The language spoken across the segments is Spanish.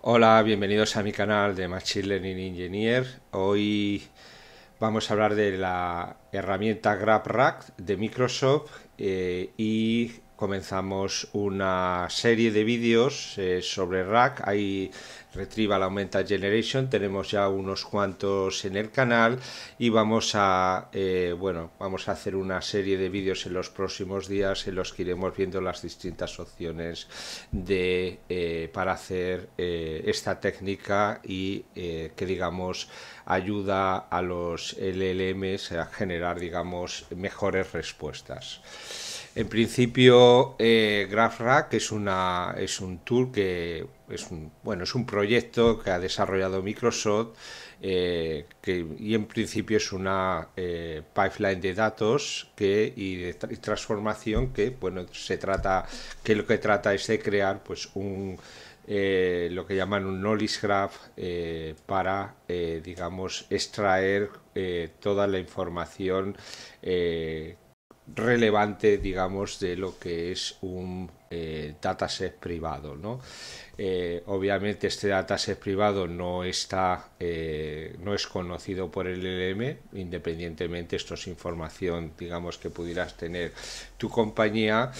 Hola, bienvenidos a mi canal de Machine Learning Engineer. Hoy vamos a hablar de la herramienta GrabRack de Microsoft eh, y comenzamos una serie de vídeos eh, sobre Rack. Hay Retrieval Aumenta Generation, tenemos ya unos cuantos en el canal y vamos a, eh, bueno, vamos a hacer una serie de vídeos en los próximos días en los que iremos viendo las distintas opciones de, eh, para hacer esta técnica y que digamos ayuda a los LLMs a generar digamos mejores respuestas. En principio, eh, GraphRack es, una, es un tool que es un, bueno, es un proyecto que ha desarrollado Microsoft eh, que, y en principio es una eh, pipeline de datos que, y de transformación que bueno, se trata, que lo que trata es de crear pues un eh, lo que llaman un knowledge graph para, digamos, extraer toda la información relevante, digamos, de lo que es un eh, dataset privado. ¿no? Eh, obviamente este dataset privado no está, eh, no es conocido por el LM, independientemente esto es información, digamos, que pudieras tener tu compañía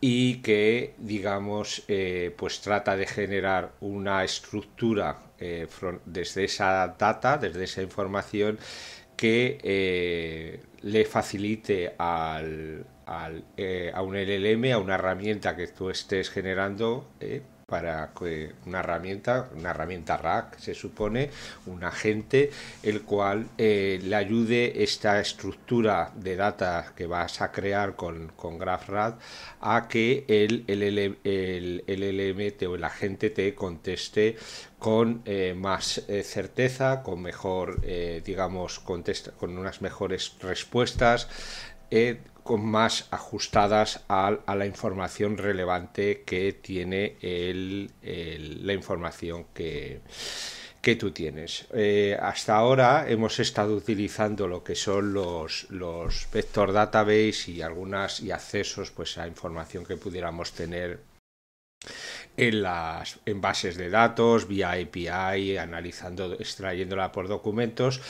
y que, digamos, pues trata de generar una estructura desde esa data, desde esa información que eh, le facilite al, al, eh, a un LLM, a una herramienta que tú estés generando, eh, para una herramienta, una herramienta RAC se supone, un agente, el cual eh, le ayude esta estructura de data que vas a crear con, con GraphRad a que el, el, o el agente te conteste con eh, más eh, certeza, con mejor, digamos, con unas mejores respuestas, más ajustadas a, a, la información relevante que tiene el, la información que, que tú tienes. Eh, hasta ahora hemos estado utilizando lo que son los, los vector database y algunas y accesos pues, a información que pudiéramos tener en las bases de datos, vía API, analizando, extrayéndola por documentos,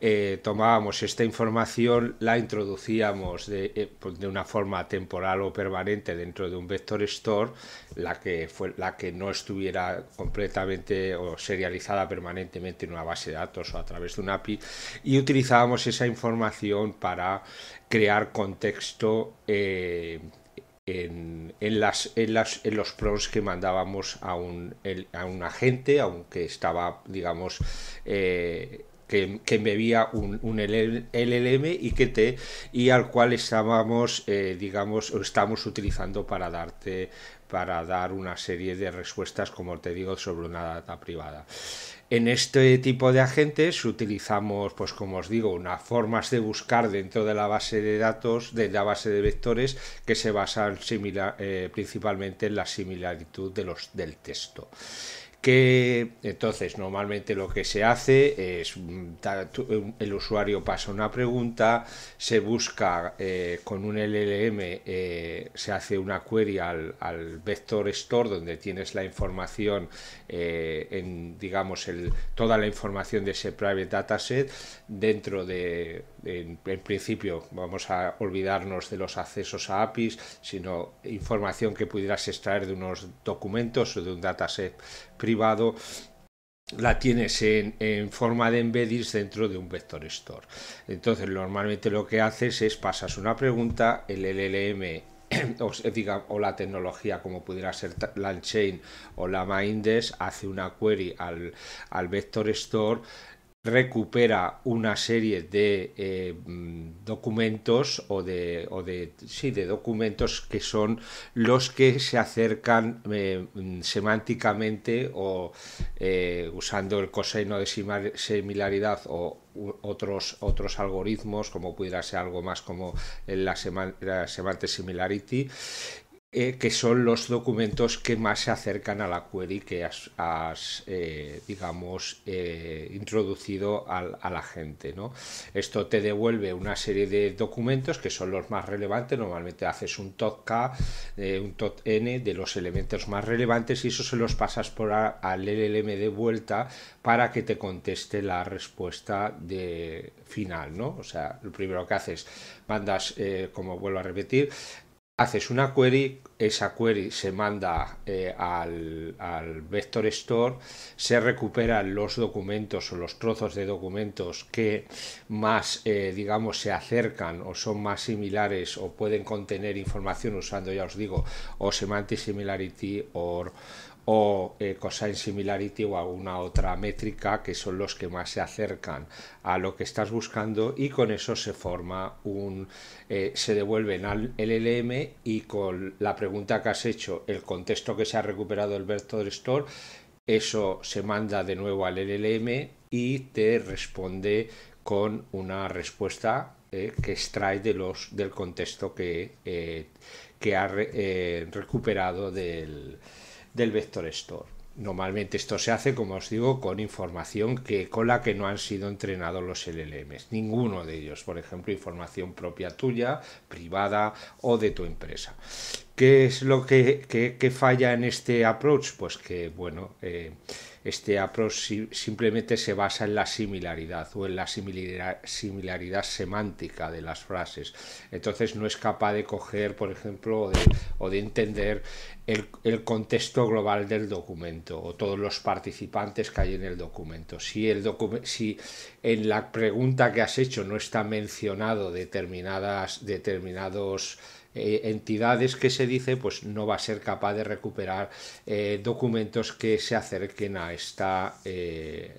eh, tomábamos esta información, la introducíamos eh, pues, de, una forma temporal o permanente dentro de un vector store, la que fue la que no estuviera completamente o serializada permanentemente en una base de datos o a través de una API, y utilizábamos esa información para crear contexto. Eh, en, en, las, en, las, en los prompts que mandábamos a un, a un agente, aunque estaba, digamos, eh, que, que bebía un, un, LLM y que te y al cual estábamos eh, digamos o estamos utilizando para darte para dar una serie de respuestas como te digo sobre una data privada en este tipo de agentes utilizamos, pues como os digo, unas formas de buscar dentro de la base de datos, de la base de vectores, que se basan eh, principalmente en la similaritud de los, del texto que entonces normalmente lo que se hace es mm, el usuario pasa una pregunta, se busca eh, con un LLM, eh, se hace una query al, vector store donde tienes la información, eh, en, digamos, el, toda la información de ese private dataset dentro de en, principio vamos a olvidarnos de los accesos a APIs, sino información que pudieras extraer de unos documentos o de un dataset privado la tienes en, forma de embeddings dentro de un vector store. Entonces, normalmente lo que haces es pasas una pregunta, el LLM o, la tecnología como pudiera ser LangChain o la Mindex hace una query al, al vector store recupera una serie de eh, mm, documentos o de, sí de documentos que son los que se acercan eh, mm, semánticamente o eh, usando el coseno de similaridad o otros otros algoritmos como pudiera ser algo más como la, semant semantic similarity eh, que son los documentos que más se acercan a la query que has, eh, digamos, eh, introducido a la gente. ¿no? Esto te devuelve una serie de documentos que son los más relevantes. Normalmente haces un tot K, un top N de los elementos más relevantes y eso se los pasas por al LLM de vuelta para que te conteste la respuesta final. ¿no? O sea, lo primero que haces, mandas, como vuelvo a repetir, haces una query, esa query se manda eh, al, vector store, se recuperan los documentos o los trozos de documentos que más, eh, digamos, se acercan o son más similares o pueden contener información usando, ya os digo, o semantic similarity o o eh, cosa en similarity o alguna otra métrica que son los que más se acercan a lo que estás buscando y con eso se forma un eh, se devuelven al LLM y con la pregunta que has hecho el contexto que se ha recuperado el vector store eso se manda de nuevo al LLM y te responde con una respuesta eh, que extrae de los del contexto que que ha recuperado del del vector store. Normalmente esto se hace, como os digo, con información que, con la que no han sido entrenados los LLMs, ninguno de ellos, por ejemplo, información propia tuya, privada o de tu empresa. ¿Qué es lo que, falla en este approach? Pues que, bueno, eh, este approach simplemente se basa en la similaridad o en la similaridad semántica de las frases. Entonces no es capaz de coger, por ejemplo, o de, entender el, contexto global del documento o todos los participantes que hay en el documento. Si, el si en la pregunta que has hecho no está mencionado determinadas, determinados eh, entidades que se dice pues no va a ser capaz de recuperar eh, documentos que se acerquen a esta eh,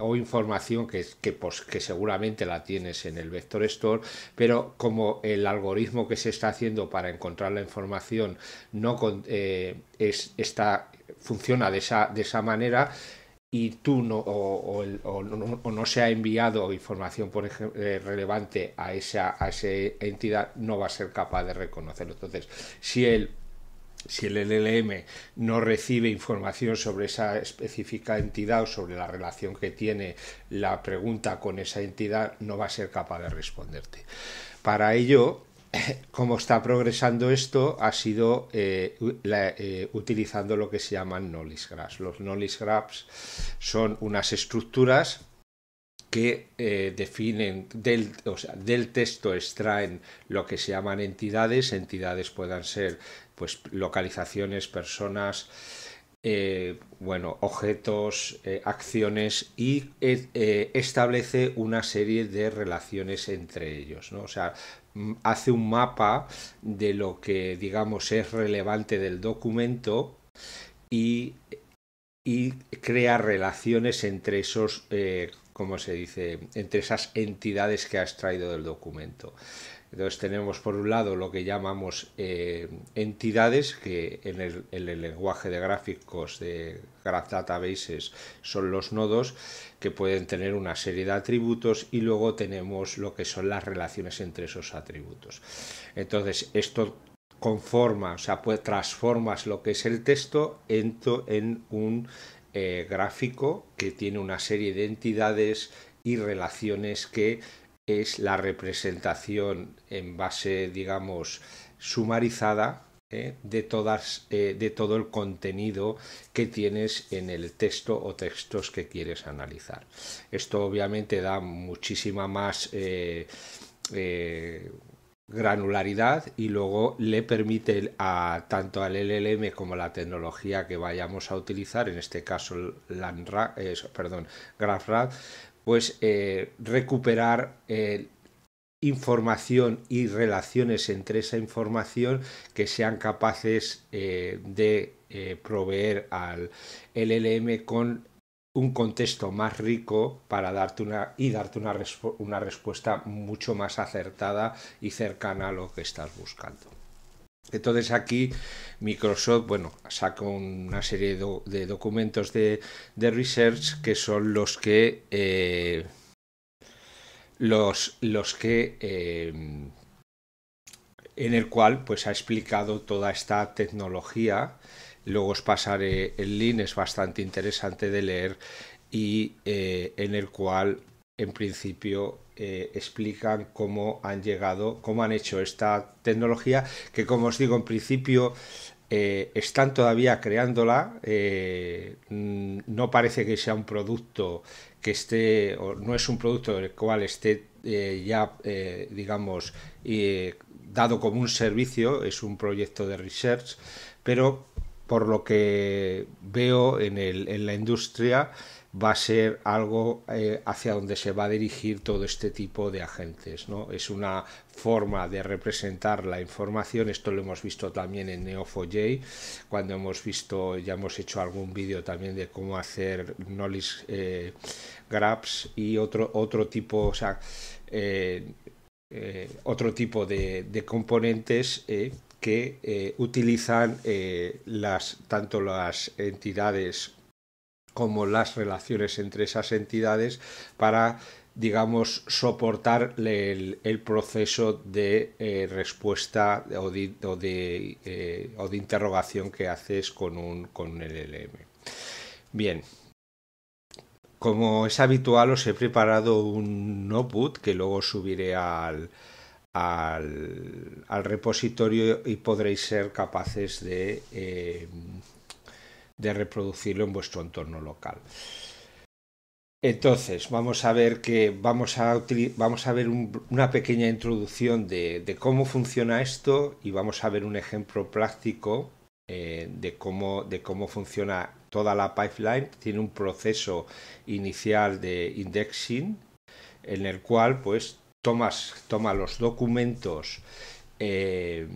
o, información que, pues, que seguramente la tienes en el vector store pero como el algoritmo que se está haciendo para encontrar la información no con, es, está, funciona de esa, de esa manera y tú no, o, se ha enviado información por ejemplo, eh, relevante a esa, a esa entidad, no va a ser capaz de reconocerlo. Entonces, si el si el LLM no recibe información sobre esa específica entidad o sobre la relación que tiene la pregunta con esa entidad, no va a ser capaz de responderte. Para ello, cómo está progresando esto ha sido eh, eh, utilizando lo que se llaman knowledge graphs. Los knowledge graphs son unas estructuras que eh, definen, del, texto extraen lo que se llaman entidades. Entidades puedan ser pues, localizaciones, personas, bueno, objetos, acciones y establece una serie de relaciones entre ellos. O sea, hace un mapa de lo que, digamos, es relevante del documento y, crea relaciones entre esos, eh, se dice?, entre esas entidades que ha traído del documento. Entonces tenemos por un lado lo que llamamos eh, entidades, que en el, lenguaje de gráficos de Graph Databases son los nodos, que pueden tener una serie de atributos y luego tenemos lo que son las relaciones entre esos atributos. Entonces esto conforma, o sea, transformas lo que es el texto en, un eh, gráfico que tiene una serie de entidades y relaciones que es la representación en base, digamos, sumarizada ¿eh? de, todas, eh, de todo el contenido que tienes en el texto o textos que quieres analizar. Esto obviamente da muchísima más... Eh, granularidad y luego le permite a tanto al LLM como la tecnología que vayamos a utilizar, en este caso landra perdón, GraphRAD, pues eh, recuperar eh, información y relaciones entre esa información que sean capaces eh, de proveer al LLM con un contexto más rico para darte una y darte una respuesta mucho más acertada y cercana a lo que estás buscando. Entonces aquí Microsoft, bueno, saca una serie de documentos de, research que son los que eh, los, los que eh, en el cual pues ha explicado toda esta tecnología. Luego os pasaré el link, es bastante interesante de leer y eh, en el cual en principio eh, explican cómo han llegado, cómo han hecho esta tecnología, que como os digo, en principio eh, están todavía creándola, eh, mm, no parece que sea un producto que esté, o no es un producto del cual esté ya, digamos, dado como un servicio, es un proyecto de research, pero por lo que veo en la industria, va a ser algo eh, hacia donde se va a dirigir todo este tipo de agentes. ¿no? Es una forma de representar la información, esto lo hemos visto también en Neo4j, cuando hemos visto, ya hemos hecho algún vídeo también de cómo hacer knowledge eh, graphs y otro, otro tipo, o sea, eh, otro tipo de, de componentes que utilizan las, tanto las entidades como las relaciones entre esas entidades para digamos, soportar el, proceso de eh, respuesta eh, o de, interrogación que haces con un con Bien. Como es habitual, os he preparado un notebook que luego subiré al, al, repositorio y podréis ser capaces de, eh, de reproducirlo en vuestro entorno local. Entonces, vamos a ver que vamos a, vamos a ver una pequeña introducción de, cómo funciona esto y vamos a ver un ejemplo práctico eh, de, cómo, de cómo funciona toda la pipeline. Tiene un proceso inicial de indexing en el cual pues tomas, toma los documentos eh,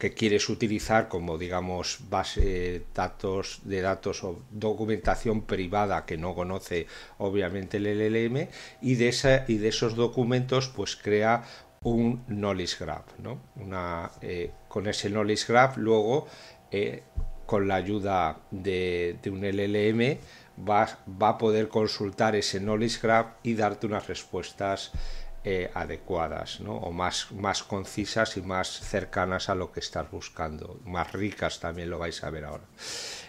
que quieres utilizar como, digamos, base datos de datos o documentación privada que no conoce, obviamente, el LLM, y de, esa, y de esos documentos, pues crea un knowledge graph, ¿no? Una, eh, con ese knowledge graph, luego, eh, con la ayuda de, un LLM, va, va a poder consultar ese knowledge graph y darte unas respuestas eh, adecuadas ¿no? o más, más concisas y más cercanas a lo que estás buscando, más ricas también lo vais a ver ahora.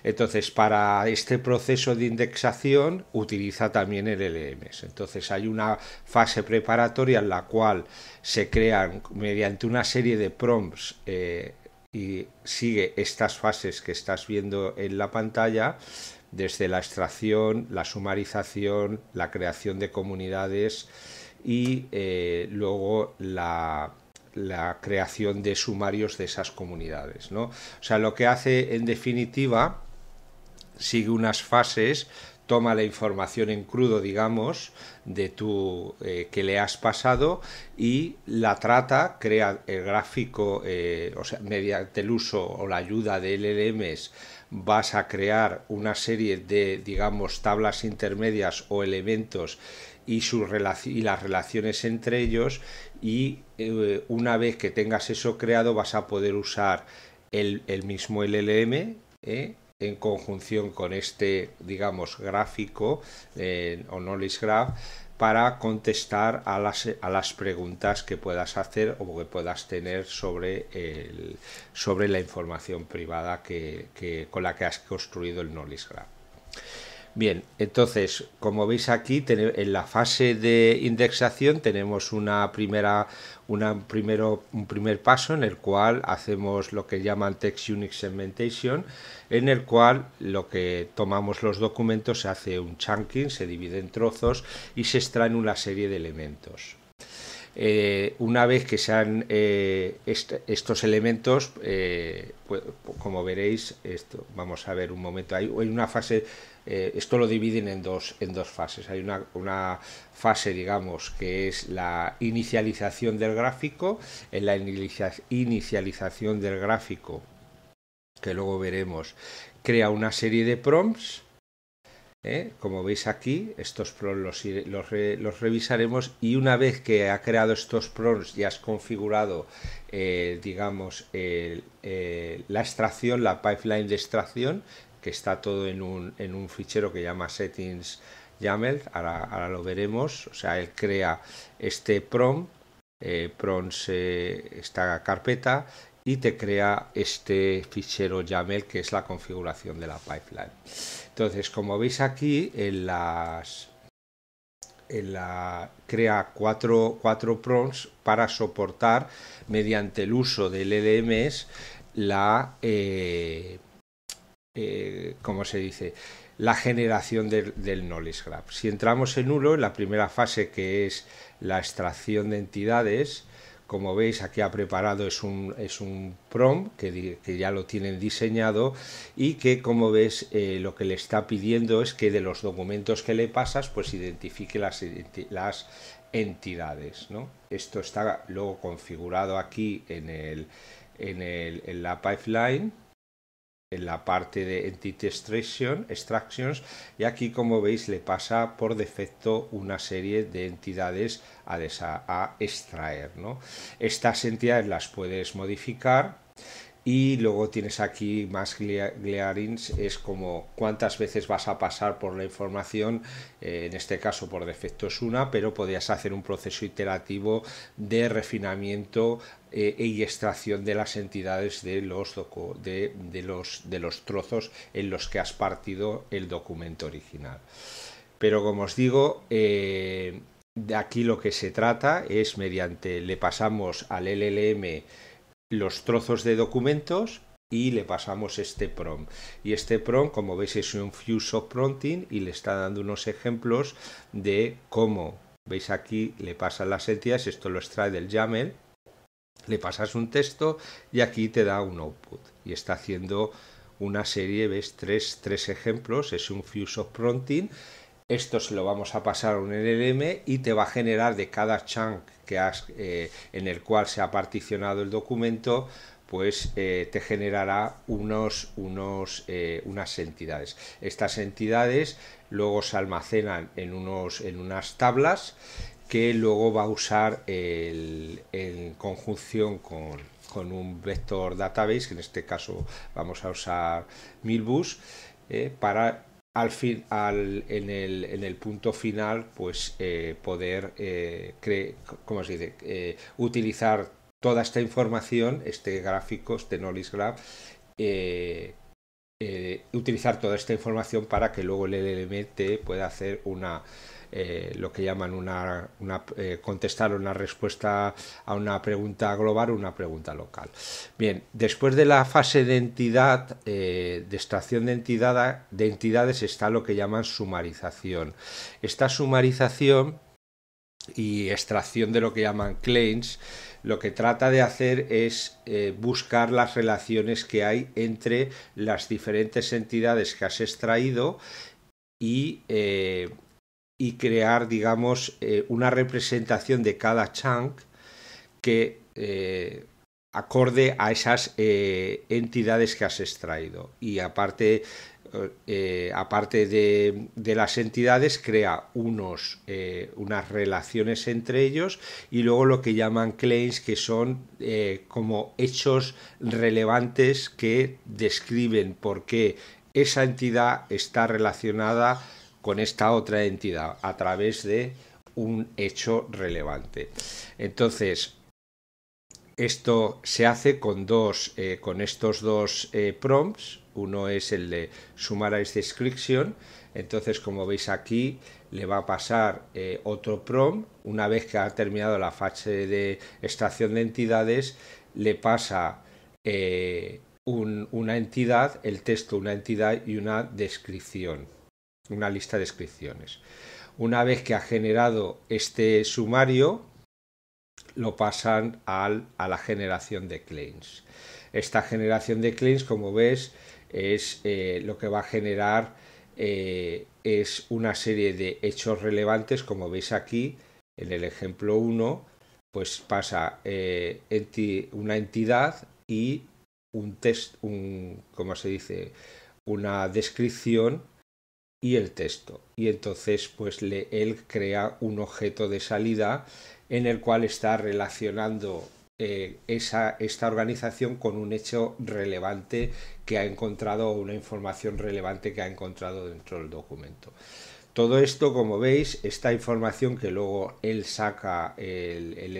Entonces, para este proceso de indexación utiliza también el LMS. Entonces, hay una fase preparatoria en la cual se crean mediante una serie de prompts eh, y sigue estas fases que estás viendo en la pantalla desde la extracción, la sumarización, la creación de comunidades, y eh, luego la, la, creación de sumarios de esas comunidades. ¿no? O sea, lo que hace en definitiva sigue unas fases toma la información en crudo, digamos, de tu eh, que le has pasado y la trata, crea el gráfico, eh, o sea, mediante el uso o la ayuda de LLMs vas a crear una serie de, digamos, tablas intermedias o elementos y, sus y las relaciones entre ellos y eh, una vez que tengas eso creado vas a poder usar el, mismo LLM ¿eh? en conjunción con este, digamos, gráfico eh, o knowledge graph para contestar a las, preguntas que puedas hacer o que puedas tener sobre, sobre la información privada que, con la que has construido el knowledge graph. Bien, entonces, como veis aquí, en la fase de indexación tenemos una primera, primero, un primer paso en el cual hacemos lo que llaman Text Unix Segmentation, en el cual lo que tomamos los documentos se hace un chunking, se divide en trozos y se extraen una serie de elementos. Eh, una vez que sean eh, estos elementos, eh, pues, como veréis, esto, vamos a ver un momento, hay una fase eh, esto lo dividen en dos, fases. Hay una, fase, digamos, que es la inicialización del gráfico. En la inicialización del gráfico, que luego veremos, crea una serie de prompts. Eh, como veis aquí, estos prompts los, revisaremos y una vez que ha creado estos prompts y has configurado, eh, digamos, la extracción, la pipeline de extracción, que está todo en un, fichero que llama settings YAML, ahora, lo veremos, o sea, él crea este prom, eh, eh esta carpeta y te crea este fichero YAML que es la configuración de la pipeline. Entonces, como veis aquí, en las en la, crea cuatro, cuatro prompts para soportar mediante el uso del LMS la, eh, eh, como se dice, la generación del, knowledge graph. Si entramos en uno en la primera fase que es la extracción de entidades, como veis aquí ha preparado es un, es prom que, ya lo tienen diseñado y que como ves eh, lo que le está pidiendo es que de los documentos que le pasas pues identifique las, entidades. Esto está luego configurado aquí en, en, el, en la pipeline en la parte de Entity Extraction, Extractions y aquí como veis le pasa por defecto una serie de entidades a, extraer. Estas entidades las puedes modificar y luego tienes aquí más glearins: es como cuántas veces vas a pasar por la información, eh, en este caso por defecto es una, pero podrías hacer un proceso iterativo de refinamiento y eh, extracción de las entidades de los, de, los, de los trozos en los que has partido el documento original. Pero como os digo, eh, de aquí lo que se trata es mediante, le pasamos al LLM, los trozos de documentos y le pasamos este prompt Y este prompt como veis, es un fuse of prompting y le está dando unos ejemplos de cómo, veis aquí, le pasan las entidades, esto lo extrae del YAML, le pasas un texto y aquí te da un output. Y está haciendo una serie, ves tres, tres ejemplos, es un fuse of prompting esto se lo vamos a pasar a un NLM y te va a generar de cada chunk que has, eh, en el cual se ha particionado el documento, pues eh, te generará unos, unos, eh, unas entidades. Estas entidades luego se almacenan en, unos, en unas tablas que luego va a usar el, en conjunción con, con, un vector database, que en este caso vamos a usar Milbus, para al fin, al, en, el, en el punto final, pues eh, poder, eh, cre, se dice? Eh, utilizar toda esta información, este gráfico, este knowledge graph, utilizar toda esta información para que luego el LMT pueda hacer una eh, lo que llaman una, eh, contestar una respuesta a una pregunta global o una pregunta local. Bien, después de la fase de entidad, eh, de extracción de, entidad, de entidades, está lo que llaman sumarización. Esta sumarización y extracción de lo que llaman claims, lo que trata de hacer es buscar las relaciones que hay entre las diferentes entidades que has extraído y y crear, digamos, eh, una representación de cada chunk que eh, acorde a esas eh, entidades que has extraído. Y aparte, aparte de, las entidades, crea unos, unas relaciones entre ellos y luego lo que llaman claims, que son como hechos relevantes que describen por qué esa entidad está relacionada con esta otra entidad a través de un hecho relevante. Entonces, esto se hace con dos, eh, con estos dos eh, prompts. Uno es el de esta descripción Entonces, como veis aquí, le va a pasar eh, otro prompt. Una vez que ha terminado la fase de estación de entidades, le pasa una entidad, el texto, una entidad y una descripción una lista de descripciones. Una vez que ha generado este sumario, lo pasan a la generación de claims. Esta generación de claims, como ves, es eh, lo que va a generar eh, es una serie de hechos relevantes, como veis aquí en el ejemplo 1, pues pasa eh, una entidad y un test, un, se dice? una descripción y el texto. Y entonces, pues le, él crea un objeto de salida en el cual está relacionando eh, esa, esta organización con un hecho relevante que ha encontrado o una información relevante que ha encontrado dentro del documento. Todo esto, como veis, esta información que luego él saca, el, el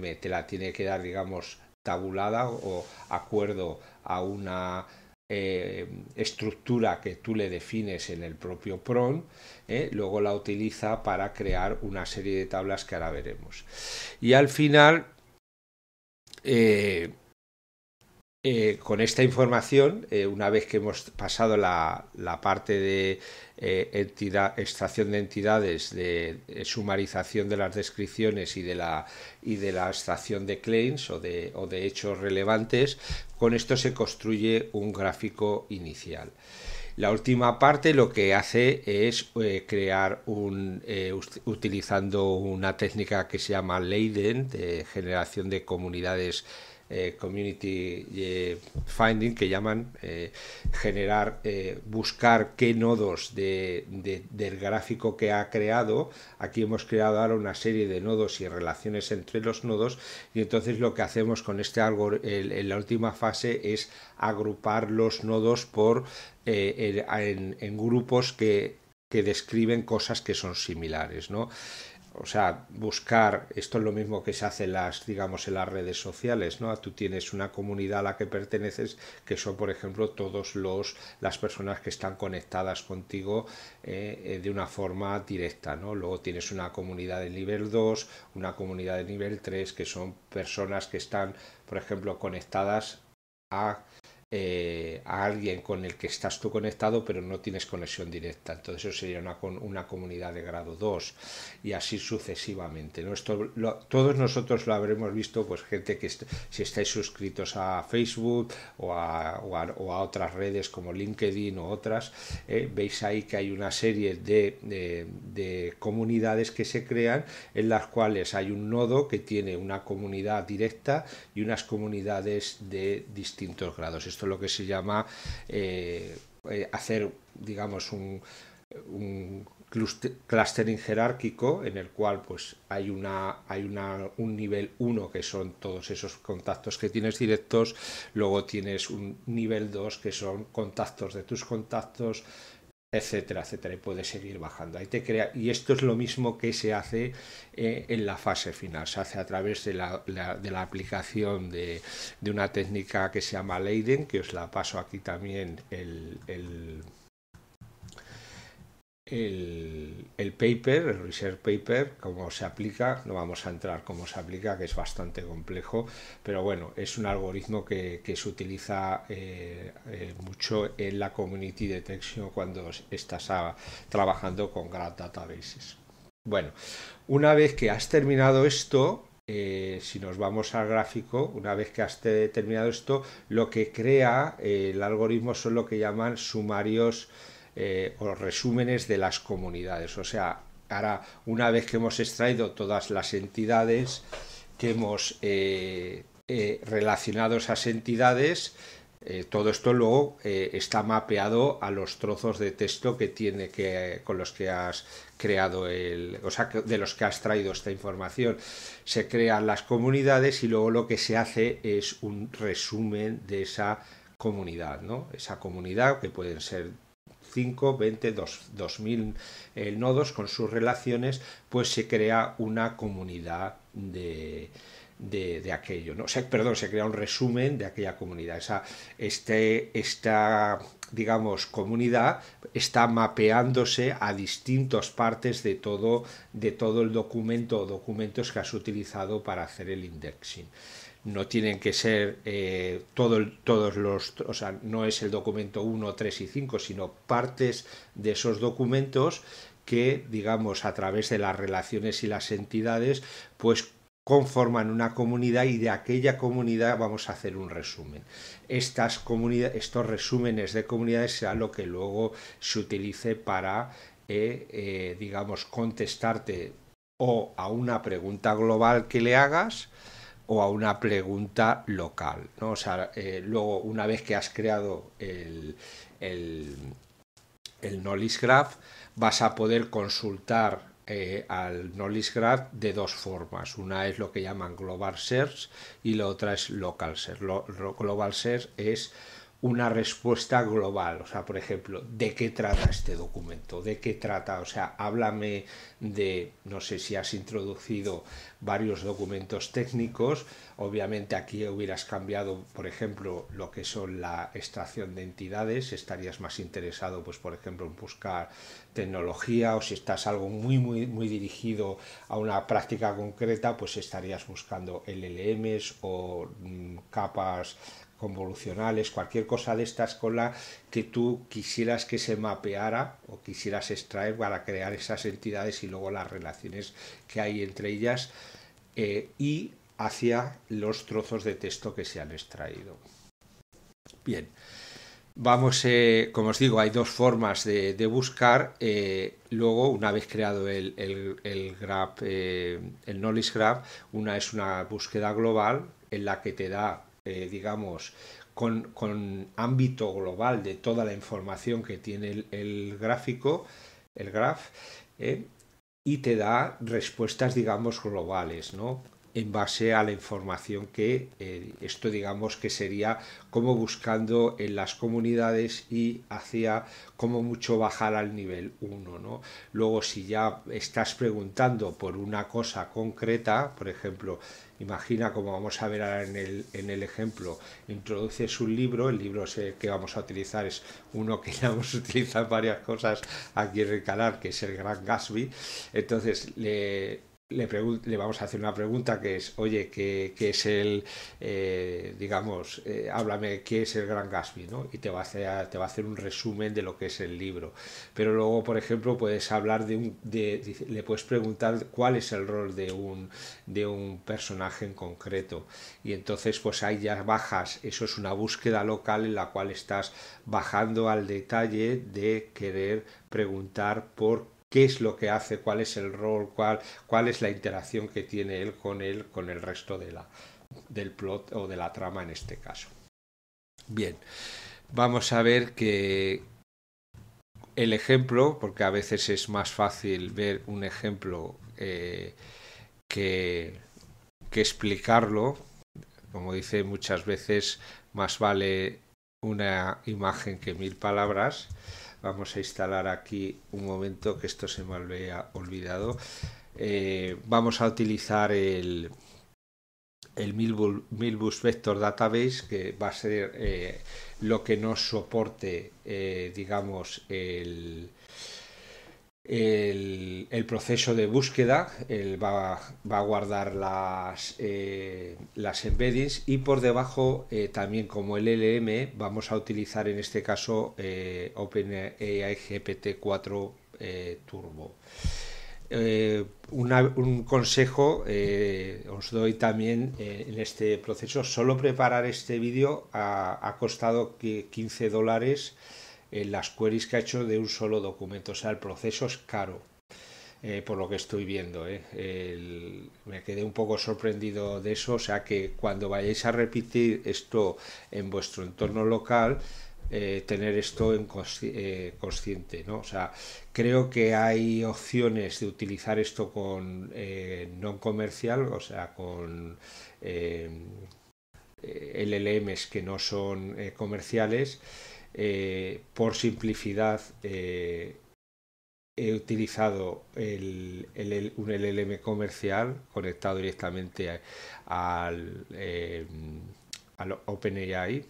LLM te la tiene que dar, digamos, tabulada o acuerdo a una eh, estructura que tú le defines en el propio PRON, eh, luego la utiliza para crear una serie de tablas que ahora veremos. Y al final, eh, eh, con esta información, eh, una vez que hemos pasado la, parte de eh, extracción de entidades, de, sumarización de las descripciones y de la, extracción de claims o de, hechos relevantes, con esto se construye un gráfico inicial. La última parte lo que hace es crear un, utilizando una técnica que se llama Leiden de generación de comunidades eh, community eh, finding que llaman eh, generar, buscar qué nodos del gráfico que ha creado. Aquí hemos creado ahora una serie de nodos y relaciones entre los nodos y entonces lo que hacemos con este algo en la última fase es agrupar los nodos por en, grupos que que describen cosas que son similares, ¿no? o sea, buscar, esto es lo mismo que se hace en las, digamos, en las redes sociales, ¿no? Tú tienes una comunidad a la que perteneces, que son, por ejemplo, todos los, las personas que están conectadas contigo eh, eh, de una forma directa, ¿no? Luego tienes una comunidad de nivel 2, una comunidad de nivel 3, que son personas que están, por ejemplo, conectadas a eh, a alguien con el que estás tú conectado, pero no tienes conexión directa. Entonces eso sería una, una comunidad de grado 2 y así sucesivamente. ¿no? Esto, todos nosotros lo habremos visto, pues gente que si estáis suscritos a Facebook o a, otras redes como LinkedIn o otras, eh, veis ahí que hay una serie de, de comunidades que se crean en las cuales hay un nodo que tiene una comunidad directa y unas comunidades de distintos grados. Esto lo que se llama eh, eh, hacer, digamos, un, un clustering jerárquico en el cual pues hay una hay una un nivel 1 que son todos esos contactos que tienes directos luego tienes un nivel 2 que son contactos de tus contactos etcétera, etcétera, y puede seguir bajando. y esto es lo mismo que se hace eh, en la fase final, se hace a través de la, de la aplicación de, una técnica que se llama Leiden, que os la paso aquí también el el, paper, el research paper, cómo se aplica, no vamos a entrar cómo se aplica, que es bastante complejo, pero bueno, es un algoritmo que, se utiliza eh, eh, mucho en la community detection cuando estás trabajando con grad databases. Bueno, una vez que has terminado esto, eh, si nos vamos al gráfico, una vez que has terminado esto, lo que crea el algoritmo son lo que llaman sumarios eh, o resúmenes de las comunidades. O sea, ahora una vez que hemos extraído todas las entidades, que hemos eh, eh, relacionado esas entidades, eh, todo esto luego está mapeado a los trozos de texto que tiene que con los que has creado el, o sea, de los que has traído esta información. Se crean las comunidades y luego lo que se hace es un resumen de esa comunidad, ¿no? Esa comunidad que pueden ser 20, 2000 eh, nodos con sus relaciones, pues se crea una comunidad de, aquello, ¿no? perdón, se crea un resumen de aquella comunidad. Esa, este, esta, digamos, comunidad está mapeándose a distintas partes de todo, de todo el documento o documentos que has utilizado para hacer el indexing no tienen que ser eh, todos los, o sea, no es el documento 1, 3 y 5, sino partes de esos documentos que, digamos, a través de las relaciones y las entidades, pues conforman una comunidad y de aquella comunidad vamos a hacer un resumen. estos resúmenes de comunidades será lo que luego se utilice para, eh, eh, digamos, contestarte o a una pregunta global que le hagas, o a una pregunta local. ¿no? sea, eh, luego, una vez que has creado el, el, el Knowledge Graph, vas a poder consultar eh, al Knowledge Graph de dos formas. Una es lo que llaman Global Search y la otra es Local Search. global Search es una respuesta global, o sea, por ejemplo, ¿de qué trata este documento? ¿De qué trata? O sea, háblame de, no sé si has introducido varios documentos técnicos, obviamente aquí hubieras cambiado, por ejemplo, lo que son la extracción de entidades, estarías más interesado, pues, por ejemplo, en buscar tecnología o si estás algo muy, muy, muy dirigido a una práctica concreta, pues estarías buscando LLMs o mm, capas convolucionales, cualquier cosa de estas con que tú quisieras que se mapeara o quisieras extraer para crear esas entidades y luego las relaciones que hay entre ellas eh, y hacia los trozos de texto que se han extraído. Bien, vamos, eh, como os digo, hay dos formas de, buscar. Eh, luego, una vez creado el el Knowledge Graph, una es una búsqueda global en la que te da eh, digamos, con, ámbito global de toda la información que tiene el, gráfico, el graph, eh, y te da respuestas, digamos, globales, ¿no? en base a la información que eh, esto digamos que sería como buscando en las comunidades y hacia como mucho bajar al nivel 1. ¿no? Luego si ya estás preguntando por una cosa concreta, por ejemplo, imagina como vamos a ver ahora en el, ejemplo, introduces un libro, el libro que vamos a utilizar es uno que ya hemos utilizado varias cosas aquí en el canal, que es el Gran Gatsby, entonces le le, vamos a hacer una pregunta que es, oye, ¿qué, es el, eh, digamos, eh, háblame qué es el Gran Gatsby? ¿no? Y te va, a hacer, un resumen de lo que es el libro. Pero luego, por ejemplo, puedes hablar de un, le puedes preguntar cuál es el rol de un, de un personaje en concreto. Y entonces, pues ahí ya bajas, eso es una búsqueda local en la cual estás bajando al detalle de querer preguntar por qué es lo que hace, cuál es el rol, cuál, cuál es la interacción que tiene él con él, con el resto de la, del plot o de la trama en este caso. Bien, vamos a ver que el ejemplo, porque a veces es más fácil ver un ejemplo eh, que explicarlo, como dice muchas veces, más vale una imagen que mil palabras. Vamos a instalar aquí un momento que esto se me había olvidado. Eh, vamos a utilizar el, el Milbus, Vector Database, que va a ser eh, lo que nos soporte, eh, digamos, el, el, proceso de búsqueda, va, a guardar eh, las, embeddings y por debajo eh, también como el LM, vamos a utilizar en este caso eh, OpenAI GPT-4 Turbo. un consejo os doy también en este proceso, solo preparar este vídeo ha, ha costado 15 dólares eh, las queries que ha hecho de un solo documento. O sea, el proceso es caro. Eh, por lo que estoy viendo. Eh. me quedé un poco sorprendido de eso, o sea que cuando vayáis a repetir esto en vuestro entorno local, eh, tener esto en consciente. O sea, creo que hay opciones de utilizar esto con no comercial, o sea, con... LLMs que no son comerciales eh, por simplicidad eh, he utilizado un LLM comercial conectado directamente eh, al, OpenAI,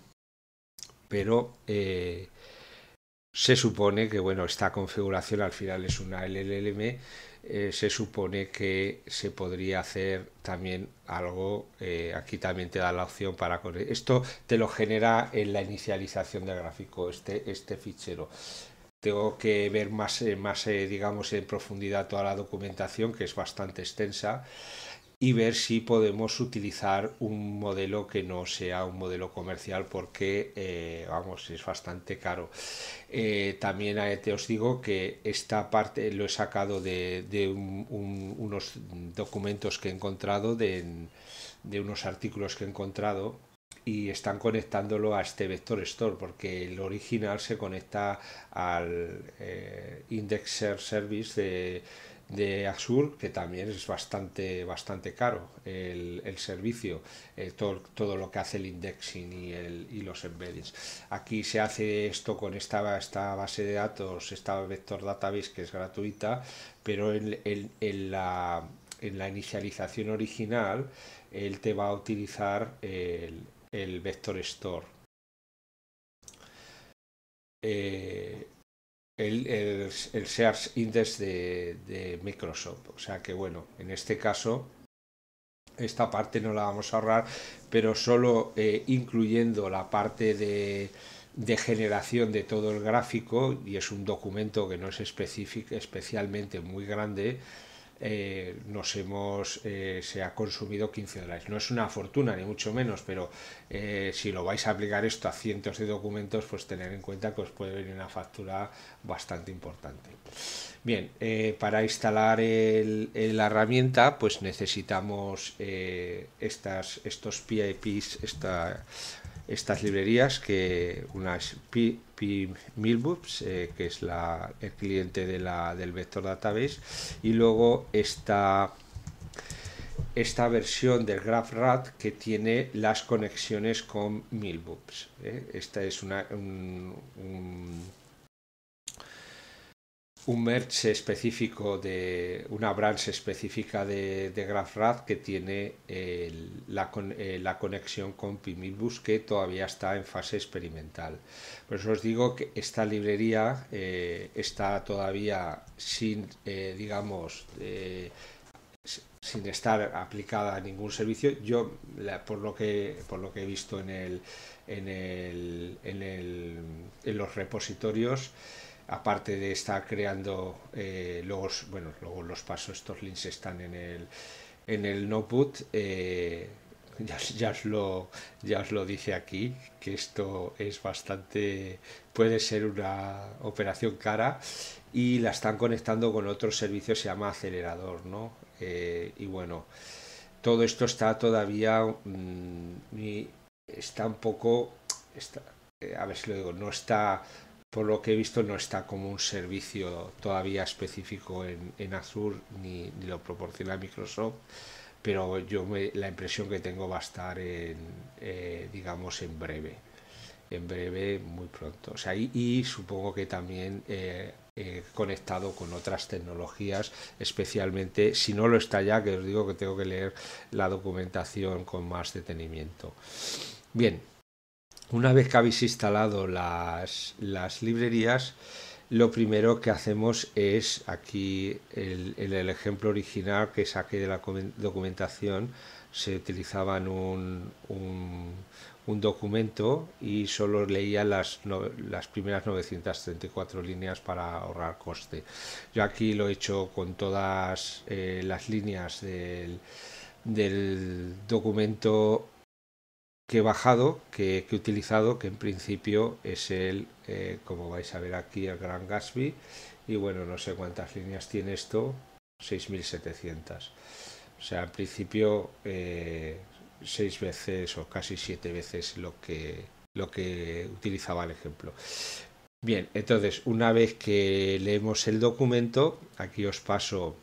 pero se supone que esta configuración al final es una LLM eh, se supone que se podría hacer también algo, eh, aquí también te da la opción para... E-, esto te lo genera en la inicialización del gráfico, este, este fichero. Tengo que ver más, eh, más digamos, en profundidad toda la documentación, que es bastante extensa y ver si podemos utilizar un modelo que no sea un modelo comercial porque eh, vamos es bastante caro eh, también eh, te os digo que esta parte lo he sacado de, unos documentos que he encontrado de, de unos artículos que he encontrado y están conectándolo a este vector store porque el original se conecta al indexer service de de Azure, que también es bastante, bastante caro el, servicio, eh, todo, lo que hace el indexing y, y los embeddings. Aquí se hace esto con esta, base de datos, esta vector database que es gratuita, pero en, la, inicialización original él te va a utilizar el, vector store. Eh, el, el, el Shares Index de, de Microsoft. O sea que bueno, en este caso esta parte no la vamos a ahorrar, pero solo eh, incluyendo la parte de, de, generación de todo el gráfico, y es un documento que no es especialmente muy grande, eh, nos hemos, eh, se ha consumido 15 dólares. No es una fortuna, ni mucho menos, pero eh, si lo vais a aplicar esto a cientos de documentos, pues tener en cuenta que os puede venir una factura bastante importante. Bien, para instalar la herramienta, pues necesitamos estas, estos PIPs, esta estas librerías que unas es P, eh, que es la, el cliente de la, del vector database, y luego esta, esta versión del rat que tiene las conexiones con Milbooks. Eh. Esta es una, un Merch específico de una branch específica de, de que tiene eh, eh, la, conexión con Pimibus que todavía está en fase experimental. Por eso os digo que esta librería eh, está todavía sin, digamos, sin estar aplicada a ningún servicio. Yo, por, lo que, por lo que he visto en, el, en, el, en, el, en los repositorios, aparte de estar creando eh, bueno, luego los pasos, estos links están en el, en el notebook, eh, ya, os lo, ya os lo dice aquí, que esto es bastante, puede ser una operación cara y la están conectando con otro servicio, se llama acelerador, ¿no? Eh, y bueno, todo esto está todavía, mm, está un poco, eh, a ver si lo digo, no está por lo que he visto no está como un servicio todavía específico en, en Azure ni, lo proporciona Microsoft, pero yo me, la impresión que tengo va a estar en, eh, digamos, en breve, en breve, muy pronto. y, supongo que también eh, conectado con otras tecnologías, especialmente si no lo está ya, que os digo que tengo que leer la documentación con más detenimiento. Bien, una vez que habéis instalado las, librerías, lo primero que hacemos es aquí en el, ejemplo original que saqué de la documentación se utilizaban un, un, documento y solo leía las, las primeras 934 líneas para ahorrar coste. Yo aquí lo he hecho con todas eh, las líneas del, del documento que he bajado, que, he utilizado, que en principio es el, eh, como vais a ver aquí, el Gran Gatsby. Y bueno, no sé cuántas líneas tiene esto, 6.700. O sea, en principio, eh, seis veces o casi siete veces lo que, lo que utilizaba el ejemplo. Bien, entonces, una vez que leemos el documento, aquí os paso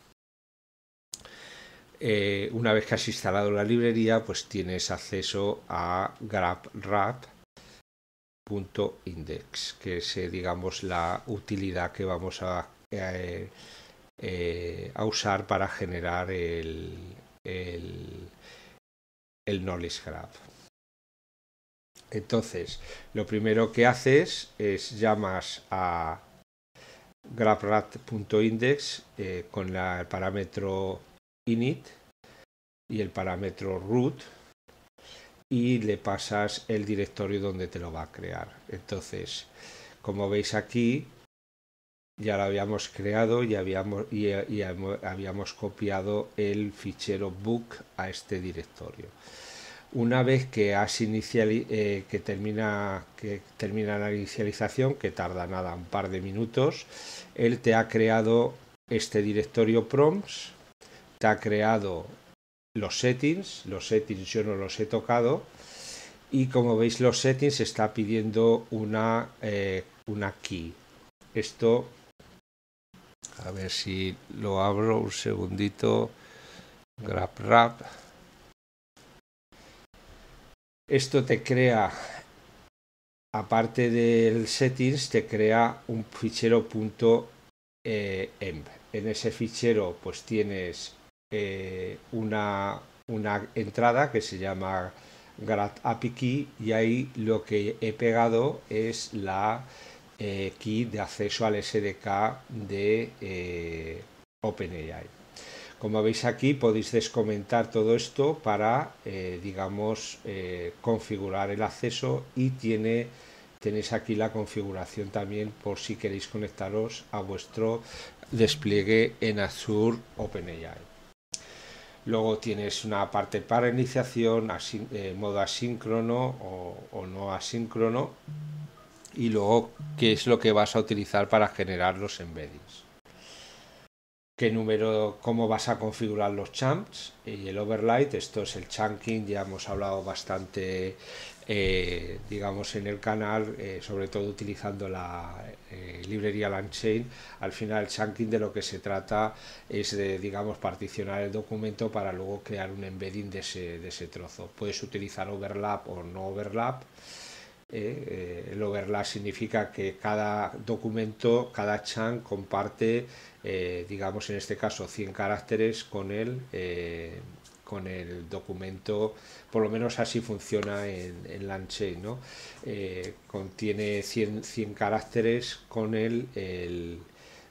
eh, una vez que has instalado la librería, pues tienes acceso a grabrap.index, que es, eh, digamos, la utilidad que vamos a, eh, a usar para generar el, knowledge graph. Entonces, lo primero que haces es llamas a grabrat.index con el parámetro init y el parámetro root y le pasas el directorio donde te lo va a crear. Entonces, como veis aquí, ya lo habíamos creado y habíamos, y, habíamos copiado el fichero book a este directorio. Una vez que, has inicial eh, que, termina, que termina la inicialización, que tarda nada, un par de minutos, él te ha creado este directorio prompts ha creado los settings, los settings yo no los he tocado y como veis los settings está pidiendo una, eh, una key. Esto, a ver si lo abro un segundito, grab wrap. Esto te crea, aparte del settings, te crea un fichero punto eh, en ese fichero pues tienes eh, una, entrada que se llama Grad API Key y ahí lo que he pegado es la eh, key de acceso al SDK de eh, OpenAI. Como veis aquí podéis descomentar todo esto para, digamos, configurar el acceso y tiene, tenéis aquí la configuración también por si queréis conectaros a vuestro despliegue en Azure OpenAI. Luego tienes una parte para iniciación, así eh, modo asíncrono o, no asíncrono. Y luego qué es lo que vas a utilizar para generar los embeddings. Qué número, cómo vas a configurar los champs y el overlay. Esto es el chunking, ya hemos hablado bastante eh, digamos, en el canal, eh, sobre todo utilizando la eh, librería Langchain, al final el chunking de lo que se trata es de, digamos, particionar el documento para luego crear un embedding de ese, trozo. Puedes utilizar overlap o no overlap. el overlap significa que cada documento, cada chunk comparte, digamos en este caso, 100 caracteres con el, con el documento por lo menos así funciona en, en ¿no? Eh, contiene 100, caracteres con el,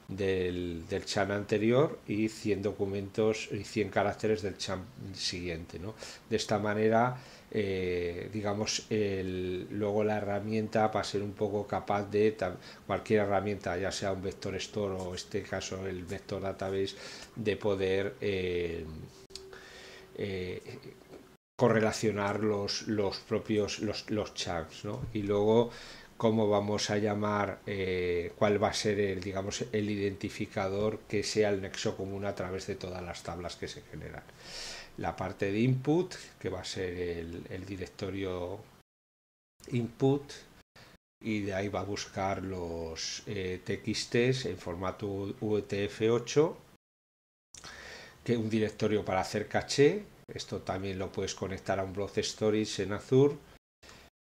del, del, chan anterior y 100 documentos y 100 caracteres del chan siguiente. De esta manera, eh, digamos, luego la herramienta va a ser un poco capaz de cualquier herramienta, ya sea un vector store o en este caso el vector database, de poder... Eh, correlacionar los, propios los, los chunks, Y luego cómo vamos a llamar, eh, cuál va a ser el, digamos, el identificador que sea el nexo común a través de todas las tablas que se generan. La parte de input, que va a ser el, directorio input, y de ahí va a buscar los eh, en formato UTF-8, e que un directorio para hacer caché, esto también lo puedes conectar a un blog de Stories en Azure.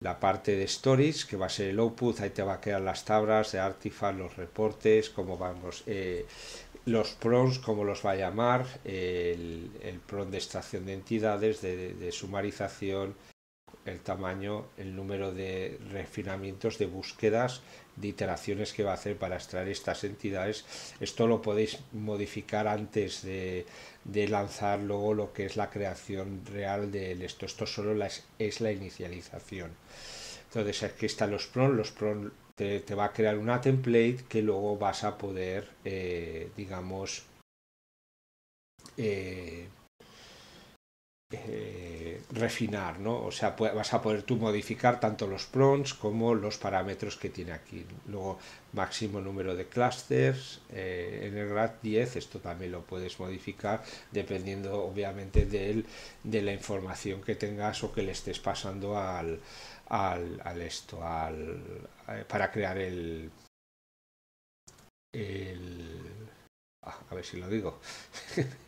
La parte de Stories, que va a ser el output, ahí te va a quedar las tablas de Artifact, los reportes, cómo vamos, eh, los prompts, como los va a llamar, el, el de extracción de entidades, de sumarización, el tamaño, el número de refinamientos, de búsquedas, de iteraciones que va a hacer para extraer estas entidades. Esto lo podéis modificar antes de, lanzar luego lo que es la creación real del esto. Esto solo es, la inicialización. Entonces aquí están los PRON. Los PRON te, va a crear una template que luego vas a poder, eh, digamos, eh, eh, refinar, ¿no? O sea, vas a poder tú modificar tanto los prompts como los parámetros que tiene aquí. Luego, máximo número de clusters, eh, en el RAT 10 esto también lo puedes modificar dependiendo obviamente de, de la información que tengas o que le estés pasando al, esto, al, eh, para crear el, ah, a ver si lo digo,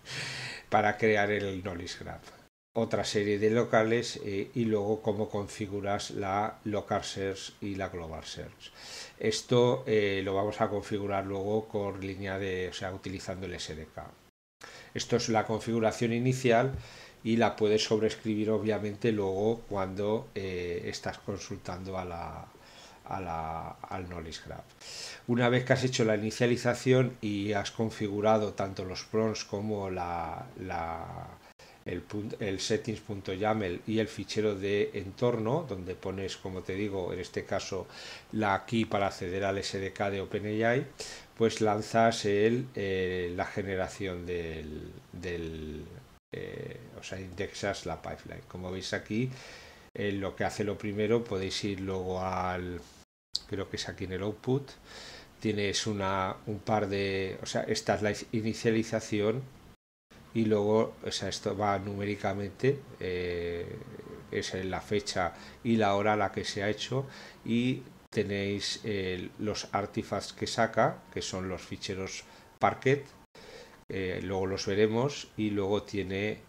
para crear el knowledge graph otra serie de locales eh, y luego cómo configuras la local search y la global search. Esto eh, lo vamos a configurar luego con línea de, o sea, utilizando el SDK. Esto es la configuración inicial y la puedes sobreescribir obviamente luego cuando eh, estás consultando a la, al Knowledge Graph. Una vez que has hecho la inicialización y has configurado tanto los prompts como la el, el settings.yaml y el fichero de entorno, donde pones, como te digo, en este caso, la key para acceder al SDK de OpenAI, pues lanzas el, eh, la generación del, eh, o sea, indexas la pipeline. Como veis aquí, eh, lo que hace lo primero, podéis ir luego al, creo que es aquí en el output, tienes una, un par de, o sea, esta es la inicialización y luego o sea, esto va numéricamente eh, es la fecha y la hora a la que se ha hecho y tenéis eh, los artifacts que saca que son los ficheros parquet eh, luego los veremos y luego tiene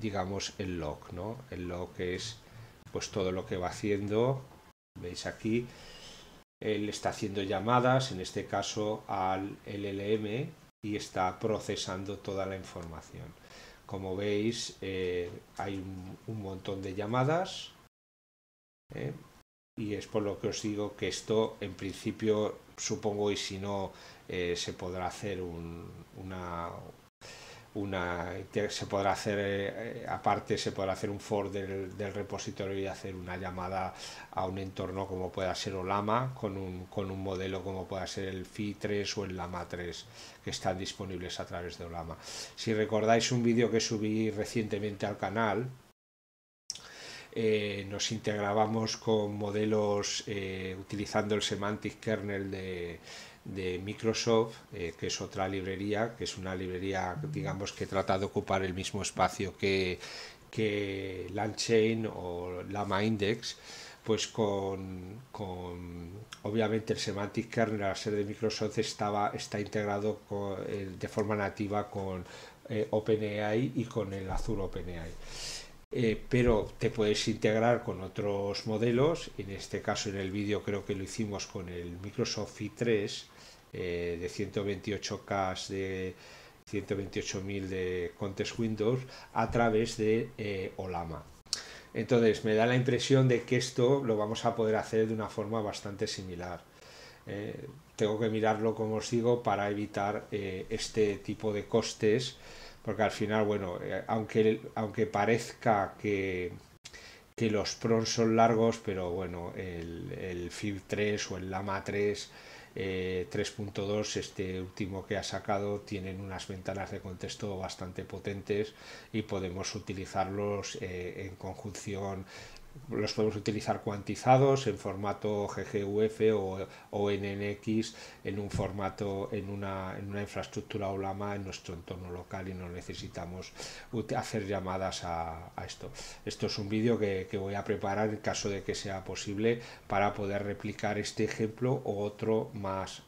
digamos el log no el log es pues todo lo que va haciendo veis aquí él está haciendo llamadas en este caso al LLM y está procesando toda la información. Como veis, eh, hay un, montón de llamadas eh, y es por lo que os digo que esto, en principio, supongo, y si no, eh, se podrá hacer una, una que se podrá hacer eh, eh, aparte se podrá hacer un for del, del, repositorio y hacer una llamada a un entorno como pueda ser Olama con un, con un modelo como pueda ser el FI3 o el Lama3 que están disponibles a través de Olama si recordáis un vídeo que subí recientemente al canal eh, nos integrábamos con modelos utilizando el semantic kernel de de Microsoft, eh, que es otra librería, que es una librería, digamos, que trata de ocupar el mismo espacio que, que LangChain o Lama Index, pues con, obviamente el semantic kernel al ser de Microsoft estaba está integrado eh, de forma nativa con eh, OpenAI y con el Azure OpenAI. pero te puedes integrar con otros modelos, en este caso en el vídeo creo que lo hicimos con el Microsoft i3 eh, de 128K de 128.000 de Contest Windows a través de eh, Olama. Entonces me da la impresión de que esto lo vamos a poder hacer de una forma bastante similar. Eh, tengo que mirarlo, como os digo, para evitar este tipo de costes, porque al final, bueno, aunque, aunque parezca que, que los PRON son largos, pero bueno, el, el FIB3 o el LAMA 3 3.2, eh, este último que ha sacado, tienen unas ventanas de contexto bastante potentes y podemos utilizarlos eh, en conjunción los podemos utilizar cuantizados en formato GGUF o, NNX en un formato en una, en una infraestructura OLAMA en nuestro entorno local y no necesitamos hacer llamadas a, esto. Esto es un vídeo que, voy a preparar en caso de que sea posible para poder replicar este ejemplo o otro más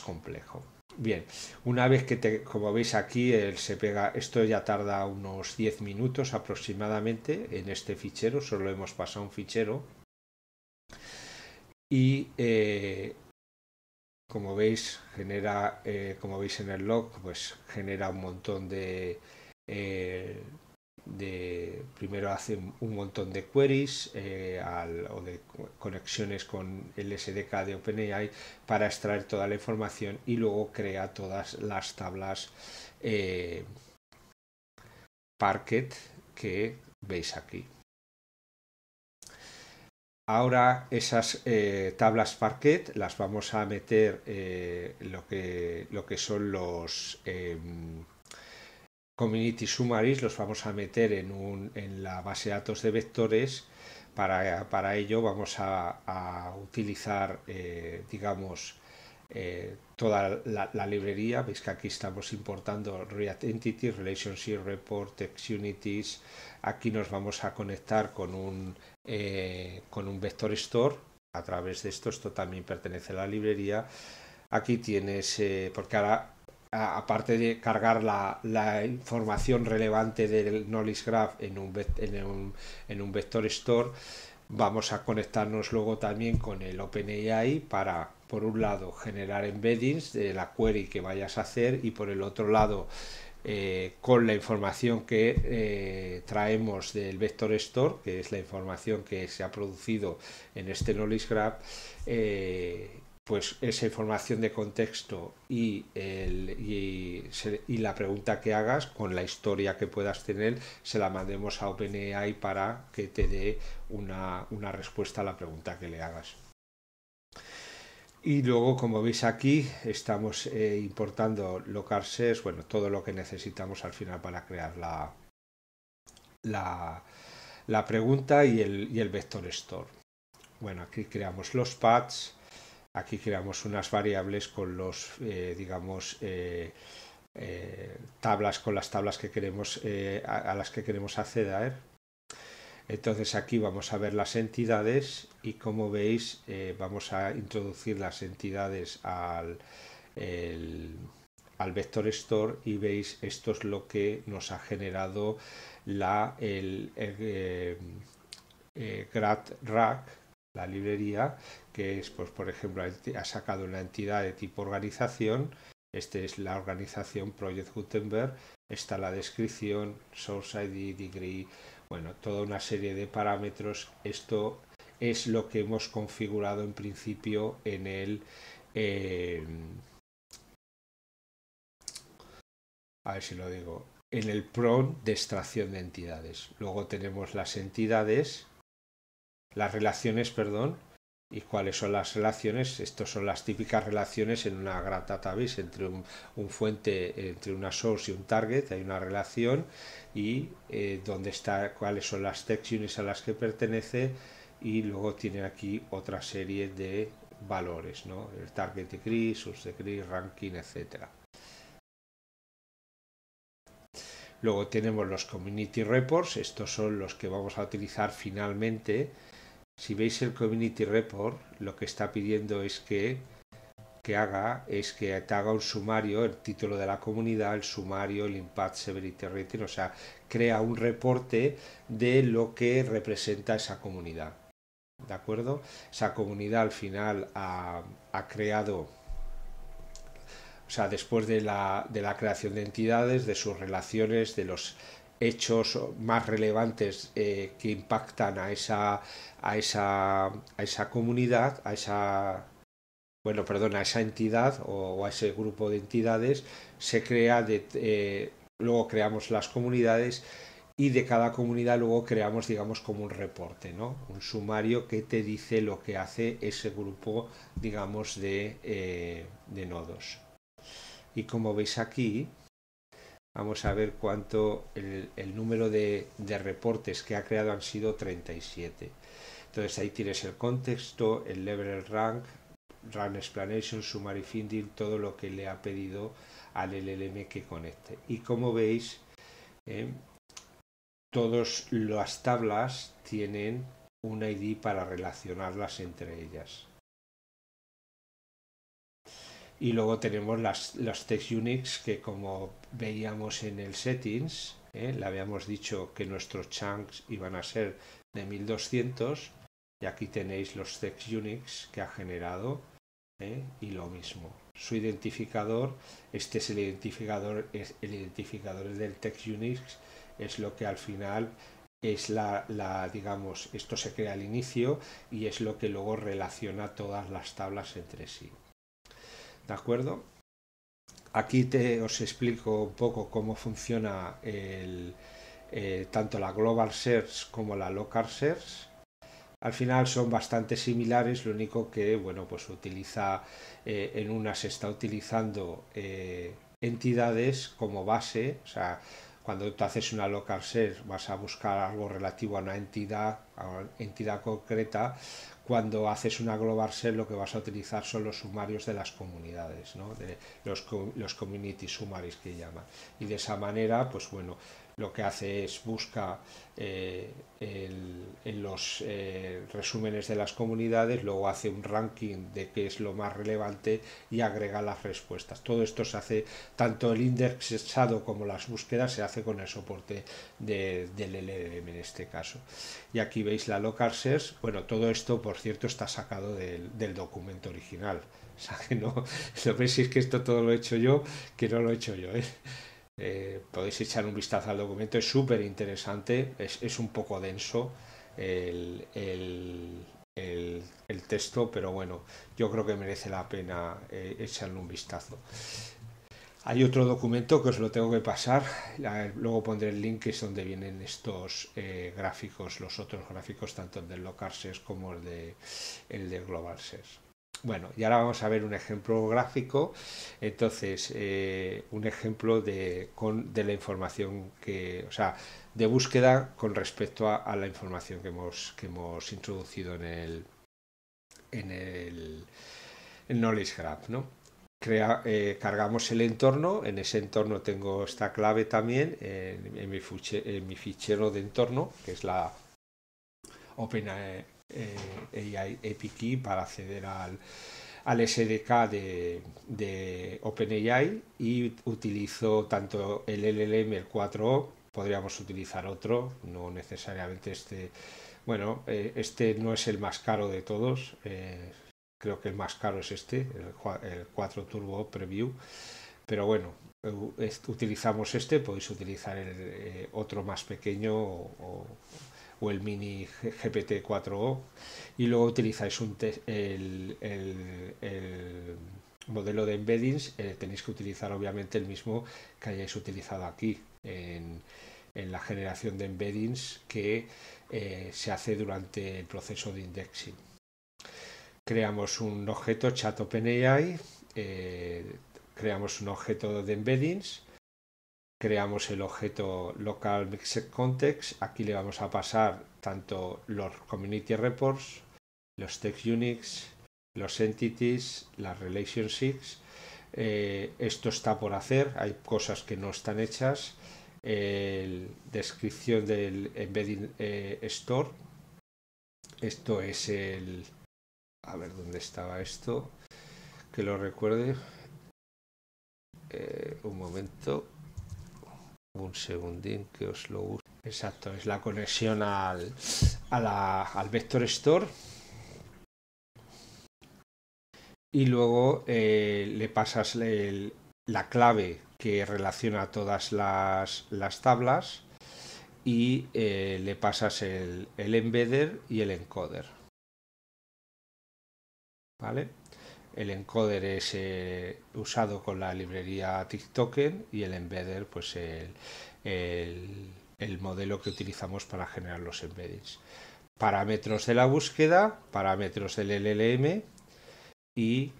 complejo. Bien, una vez que, te, como veis aquí, él se pega, esto ya tarda unos 10 minutos aproximadamente en este fichero, solo hemos pasado un fichero. Y eh, como veis, genera, eh, como veis en el log, pues genera un montón de... Eh, de primero hace un montón de queries eh, o de conexiones con el SDK de OpenAI para extraer toda la información y luego crea todas las tablas eh, Parquet que veis aquí. Ahora esas eh, tablas Parquet las vamos a meter lo, que, son los... Em, community summaries los vamos a meter en, un, en la base de datos de vectores. Para, ello vamos a, utilizar, eh, digamos, eh, toda la, librería. Veis que aquí estamos importando React Entity, Relationship Report, Text Unities. Aquí nos vamos a conectar con un, eh, con un Vector Store. A través de esto, esto también pertenece a la librería. Aquí tienes, porque ahora aparte de cargar la, información relevante del Knowledge Graph en un, vector store, vamos a conectarnos luego también con el OpenAI para, por un lado, generar embeddings de la query que vayas a hacer y por el otro lado, eh, con la información que eh, traemos del Vector Store, que es la información que se ha producido en este Knowledge Graph, eh, pues esa información de contexto y, y, la pregunta que hagas con la historia que puedas tener, se la mandemos a OpenAI para que te dé una, respuesta a la pregunta que le hagas. Y luego, como veis aquí, estamos eh, importando importando es bueno, todo lo que necesitamos al final para crear la, pregunta y el, y el vector store. Bueno, aquí creamos los pads Aquí creamos unas variables con los, eh, digamos, eh, eh, tablas con las tablas que queremos a, las que queremos acceder. Entonces aquí vamos a ver las entidades y como veis vamos a introducir las entidades al, vector store y veis esto es lo que nos ha generado la, el, rack la librería, que es, pues, por ejemplo, ha sacado una entidad de tipo organización, esta es la organización Project Gutenberg, está la descripción, source ID, degree, bueno, toda una serie de parámetros. Esto es lo que hemos configurado en principio en el... Em, a ver si lo digo, en el PRON de extracción de entidades. Luego tenemos las entidades las relaciones, perdón, y cuáles son las relaciones. Estas son las típicas relaciones en una gran database entre un, fuente, entre una source y un target, hay una relación y eh, dónde está, cuáles son las text a las que pertenece y luego tiene aquí otra serie de valores, ¿no? El target degree, source degree, ranking, etc. Luego tenemos los community reports, estos son los que vamos a utilizar finalmente si veis el Community Report, lo que está pidiendo es que, que haga es que te haga un sumario, el título de la comunidad, el sumario, el Impact Severity Rating, o sea, crea un reporte de lo que representa esa comunidad. ¿De acuerdo? Esa comunidad al final ha, ha creado o sea, después de la, de la, creación de entidades, de sus relaciones, de los hechos más relevantes eh, que impactan a esa, a, esa, a esa comunidad, a esa bueno, perdón, a esa entidad o, a ese grupo de entidades, se crea eh, luego creamos las comunidades y de cada comunidad luego creamos, digamos, como un reporte, ¿no? Un sumario que te dice lo que hace ese grupo, digamos, de, eh, de nodos. Y como veis aquí, Vamos a ver cuánto el, número de, reportes que ha creado han sido 37. Entonces ahí tienes el contexto, el level rank, run explanation, summary finding, todo lo que le ha pedido al LLM que conecte. Y como veis, eh, todas las tablas tienen un ID para relacionarlas entre ellas. Y luego tenemos las, los text unix que como veíamos en el settings, ¿eh? le habíamos dicho que nuestros chunks iban a ser de 1200 y aquí tenéis los text unix que ha generado ¿eh? y lo mismo. Su identificador, este es el identificador, es el identificador del text unix, es lo que al final es la, digamos, esto se crea al inicio y es lo que luego relaciona todas las tablas entre sí acuerdo? Aquí te, os explico un poco cómo funciona eh, tanto la Global Search como la Local Search. Al final son bastante similares, lo único que, bueno, pues utiliza, eh, en una se está utilizando eh, entidades como base, o sea, cuando tú haces una local search vas a buscar algo relativo a una entidad, a una entidad concreta, cuando haces una global set... lo que vas a utilizar son los sumarios de las comunidades, ¿no? de los, los community summaries que llaman. Y de esa manera, pues bueno, lo que hace es busca eh, en los eh, resúmenes de las comunidades, luego hace un ranking de qué es lo más relevante y agrega las respuestas. Todo esto se hace, tanto el indexado como las búsquedas, se hace con el soporte del LLM en este caso. Y aquí veis la locarsers. Bueno, todo esto, por cierto, está sacado del, documento original. O sea, que no, lo si es que esto todo lo he hecho yo, que no lo he hecho yo. ¿eh? Eh, podéis echar un vistazo al documento, es súper interesante, es, un poco denso el, texto, pero bueno, yo creo que merece la pena eh, echarle un vistazo. Hay otro documento que os lo tengo que pasar, eh, luego pondré el link que es donde vienen estos gráficos, los otros gráficos, tanto el del Local como el de, el de Global bueno, y ahora vamos a ver un ejemplo gráfico, entonces, eh, un ejemplo de, de, la información que, o sea, de búsqueda con respecto a, la información que hemos, que hemos introducido en el, en el, Knowledge Graph, ¿no? Crea, eh, cargamos el entorno, en ese entorno tengo esta clave también, en, mi en mi fichero de entorno, que es la Open eh, eh, Key para acceder al, SDK de, OpenAI y utilizo tanto el LLM, el 4O, podríamos utilizar otro, no necesariamente este. Bueno, eh, este no es el más caro de todos, eh, creo que el más caro es este, el, 4 Turbo Preview, pero bueno, utilizamos este, podéis utilizar el, eh, otro más pequeño o o el mini GPT-4O y luego utilizáis un el, modelo de embeddings, eh, tenéis que utilizar obviamente el mismo que hayáis utilizado aquí en, la generación de embeddings que eh, se hace durante el proceso de indexing. Creamos un objeto chat OpenAI, eh, creamos un objeto de embeddings, creamos el objeto local mixed context. Aquí le vamos a pasar tanto los community reports, los text Unix, los entities, las relationships. Eh, esto está por hacer, hay cosas que no están hechas. El descripción del embedding eh, store. Esto es el. A ver dónde estaba esto. Que lo recuerde. Eh, un momento un segundín que os lo uso, Exacto, es la conexión al, al Vector Store. Y luego eh, le pasas la clave que relaciona todas las, tablas y eh, le pasas el, el embedder y el encoder. ¿Vale? el encoder es eh, usado con la librería TikToken y el embedder, pues el, modelo que utilizamos para generar los embeddings. Parámetros de la búsqueda, parámetros del LLM y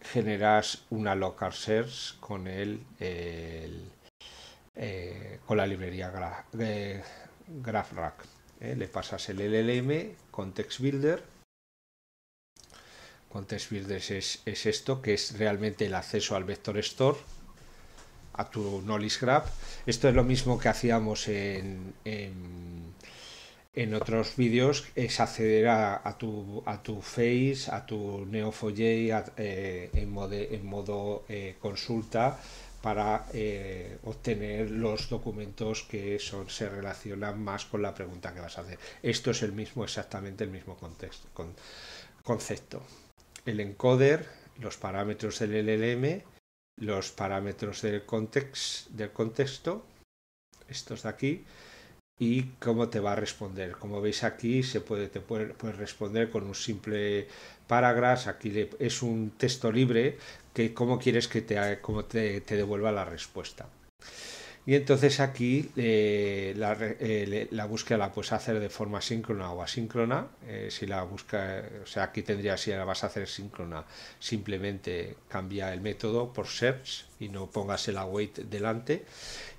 generas una local search con el, eh, con la librería eh, GraphRack. le pasas el LLM, Context Builder Context Builders es, esto, que es realmente el acceso al vector store, a tu knowledge graph. Esto es lo mismo que hacíamos en, en, otros vídeos, es acceder a, tu, a tu face, a tu neo 4 eh, en, en, modo eh, consulta para eh, obtener los documentos que son, se relacionan más con la pregunta que vas a hacer. Esto es el mismo, exactamente el mismo contexto, concepto el encoder, los parámetros del LLM, los parámetros del, contexto, estos de aquí, y cómo te va a responder. Como veis aquí, se puede, te responder con un simple paragraph. Aquí es un texto libre que cómo quieres que te, cómo te devuelva la respuesta. Y entonces aquí eh, eh, la, búsqueda la puedes hacer de forma síncrona o asíncrona. Eh, si la busca, o sea, aquí tendría si la vas a hacer síncrona, simplemente cambia el método por search y no pongas el await delante.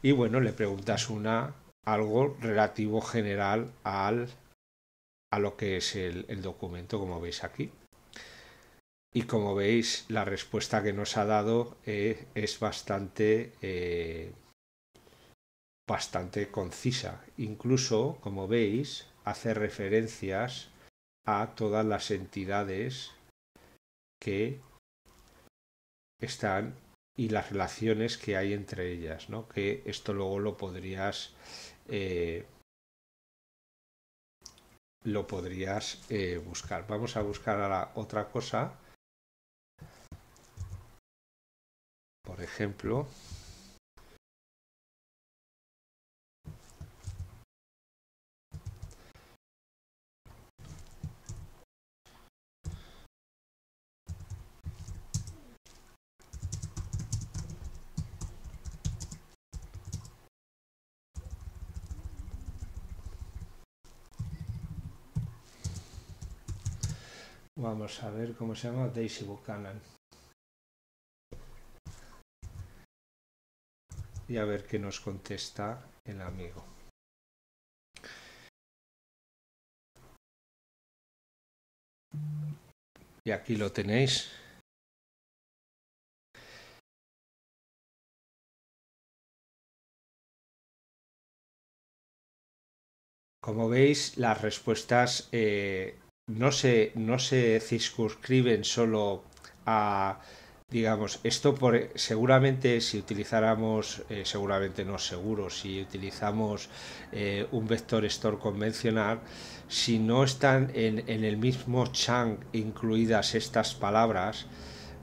Y bueno, le preguntas una algo relativo general a lo que es el documento, como veis aquí. Y como veis, la respuesta que nos ha dado es bastante bastante concisa. Incluso, como veis, hace referencias a todas las entidades que están y las relaciones que hay entre ellas, ¿no? Que esto luego lo podrías eh, lo podrías eh, buscar. Vamos a buscar ahora otra cosa. Por ejemplo, Vamos a ver cómo se llama Daisy Buchanan. Y a ver qué nos contesta el amigo. Y aquí lo tenéis. Como veis, las respuestas eh, no se, no se circunscriben solo a, digamos, esto por, seguramente si utilizáramos, eh, seguramente no seguro, si utilizamos eh, un vector store convencional, si no están en, en el mismo chunk incluidas estas palabras,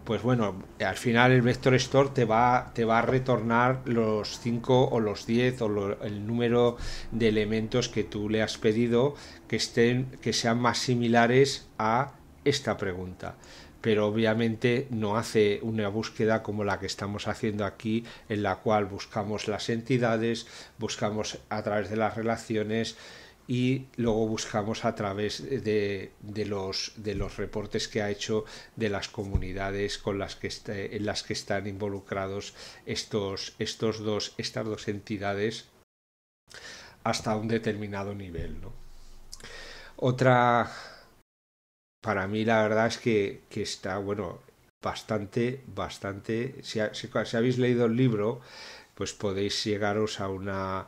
pues bueno, al final el vector store te va, te va a retornar los 5 o los 10 o el número de elementos que tú le has pedido que estén que sean más similares a esta pregunta. Pero obviamente no hace una búsqueda como la que estamos haciendo aquí, en la cual buscamos las entidades, buscamos a través de las relaciones, y luego buscamos a través de, los, de los reportes que ha hecho de las comunidades con las que en las que están involucrados estos, estos dos, estas dos entidades hasta un determinado nivel. ¿no? Otra, para mí la verdad es que, está, bueno, bastante, bastante, si, si habéis leído el libro, pues podéis llegaros a una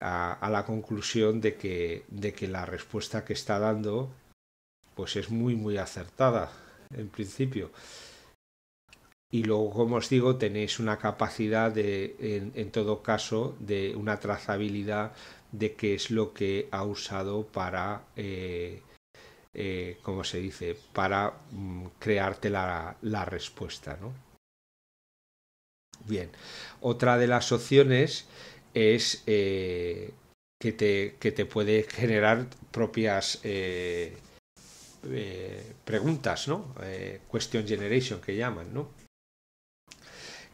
a, la conclusión de que, de que la respuesta que está dando pues es muy muy acertada en principio. Y luego, como os digo, tenéis una capacidad de, en, todo caso, de una trazabilidad de qué es lo que ha usado para, eh, eh, como se dice, para mm, crearte la, la respuesta. ¿no? Bien, otra de las opciones es eh, que, te, que, te, puede generar propias eh, eh, preguntas, ¿no? question generation que llaman, ¿no?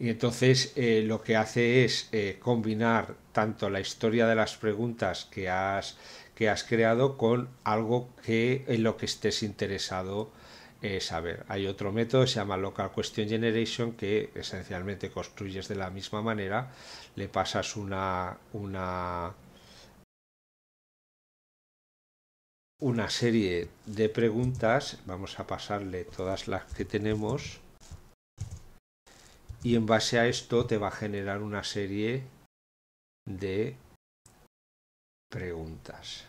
Y entonces lo que hace es combinar tanto la historia de las preguntas que has, que has creado con algo que en lo que estés interesado saber. Hay otro método, se llama Local Question Generation, que esencialmente construyes de la misma manera, le pasas una, una, una serie de preguntas, vamos a pasarle todas las que tenemos, y en base a esto te va a generar una serie de preguntas.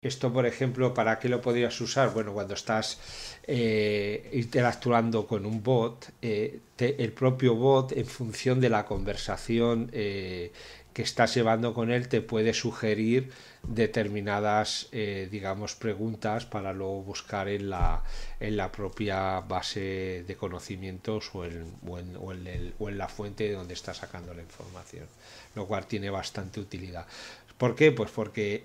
Esto, por ejemplo, ¿para qué lo podrías usar? Bueno, cuando estás eh, interactuando con un bot, eh, el propio bot, en función de la conversación eh, que estás llevando con él, te puede sugerir determinadas, digamos, preguntas para luego buscar en la, en la propia base de conocimientos o en, o en la fuente de donde está sacando la información, lo cual tiene bastante utilidad. ¿Por qué? Pues porque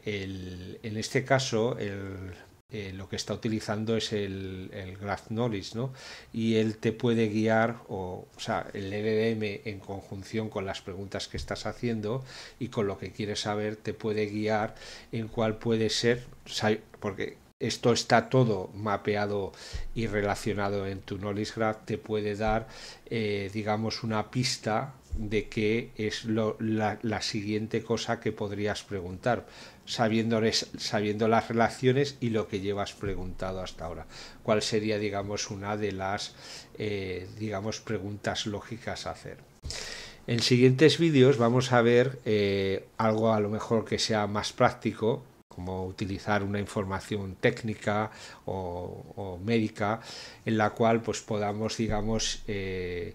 en este caso eh, lo que está utilizando es el, el, Graph Knowledge, ¿no? Y él te puede guiar, o, sea, el LLM en conjunción con las preguntas que estás haciendo y con lo que quieres saber, te puede guiar en cuál puede ser, porque esto está todo mapeado y relacionado en tu Knowledge Graph, te puede dar, eh, digamos, una pista de qué es la, siguiente cosa que podrías preguntar, sabiendo, sabiendo las relaciones y lo que llevas preguntado hasta ahora. ¿Cuál sería, digamos, una de las, eh, digamos, preguntas lógicas a hacer? En siguientes vídeos vamos a ver eh, algo a lo mejor que sea más práctico, como utilizar una información técnica o, médica, en la cual pues podamos, digamos, eh,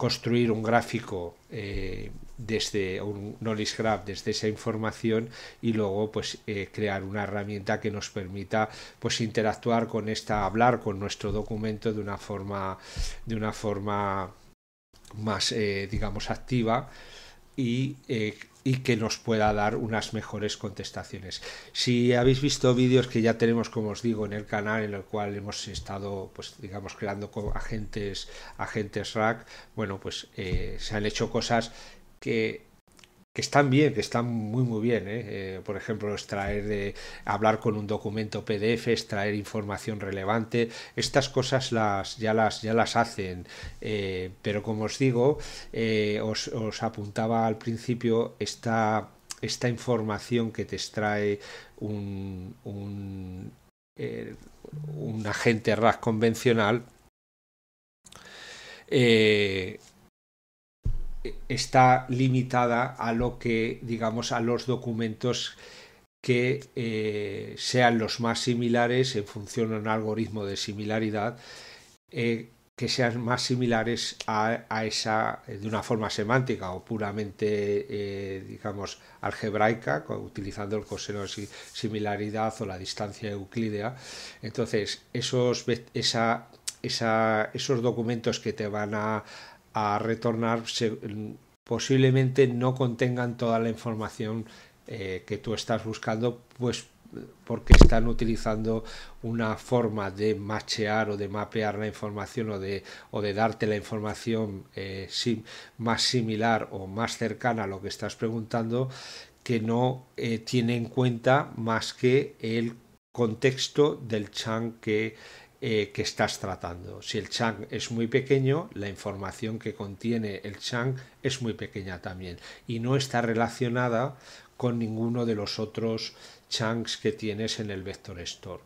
construir un gráfico eh, desde un knowledge graph desde esa información y luego pues eh, crear una herramienta que nos permita pues interactuar con esta hablar con nuestro documento de una forma de una forma más eh, digamos activa y y que nos pueda dar unas mejores contestaciones. Si habéis visto vídeos que ya tenemos, como os digo, en el canal en el cual hemos estado, pues digamos, creando con agentes, agentes rack bueno, pues eh, se han hecho cosas que que están bien, que están muy muy bien. ¿eh? Eh, por ejemplo, extraer de hablar con un documento PDF, extraer información relevante, estas cosas las ya las ya las hacen. Eh, pero como os digo, os, apuntaba al principio esta esta información que te extrae un, un, agente RAS convencional está limitada a lo que, digamos, a los documentos que eh, sean los más similares en función de un algoritmo de similaridad, eh, que sean más similares a, esa eh, de una forma semántica o puramente, digamos, algebraica, utilizando el coseno de similaridad o la distancia euclidea Entonces, esos, esos documentos que te van a, a retornar posiblemente no contengan toda la información eh, que tú estás buscando, pues porque están utilizando una forma de machear o de mapear la información o de, o de darte la información eh, más similar o más cercana a lo que estás preguntando que no eh, tiene en cuenta más que el contexto del chunk que eh, que estás tratando. Si el chunk es muy pequeño, la información que contiene el chunk es muy pequeña también y no está relacionada con ninguno de los otros chunks que tienes en el vector store.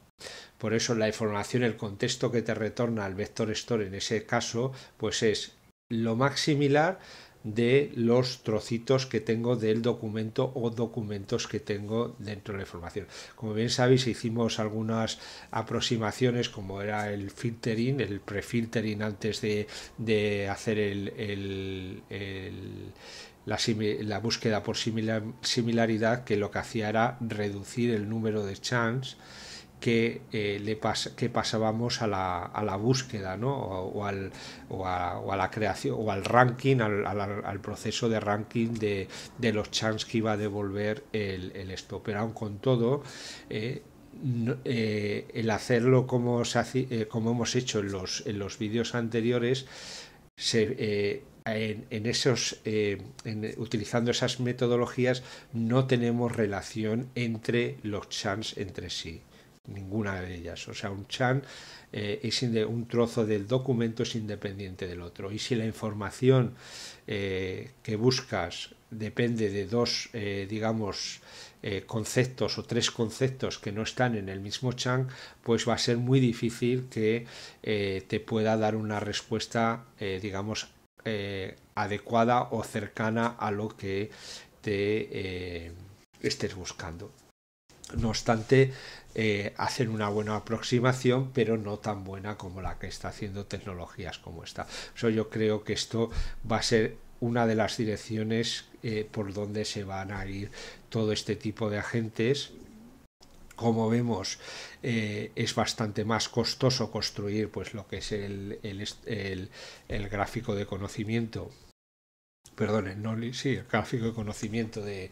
Por eso la información, el contexto que te retorna al vector store en ese caso, pues es lo más similar de los trocitos que tengo del documento o documentos que tengo dentro de la información. Como bien sabéis, hicimos algunas aproximaciones como era el filtering, el prefiltering antes de, hacer la, búsqueda por similaridad, que lo que hacía era reducir el número de chance que, eh, le que pasábamos a la, búsqueda o, al, a, la creación o al ranking, al, proceso de ranking de, los chans que iba a devolver el, el Pero aún con todo, eh, eh, el hacerlo como, se como hemos hecho en los, vídeos anteriores, En, esos utilizando esas metodologías no tenemos relación entre los chans entre sí ninguna de ellas. O sea, un chan eh, es un trozo del documento es independiente del otro. Y si la información eh, que buscas depende de dos, eh, digamos, conceptos o tres conceptos que no están en el mismo chan, pues va a ser muy difícil que te pueda dar una respuesta, digamos, adecuada o cercana a lo que te estés buscando. No obstante, eh, hacen una buena aproximación, pero no tan buena como la que está haciendo tecnologías como esta. yo creo que esto va a ser una de las direcciones eh, por donde se van a ir todo este tipo de agentes. Como vemos, eh, es bastante más costoso construir pues, lo que es el gráfico de conocimiento perdón, el sí, el gráfico de conocimiento de,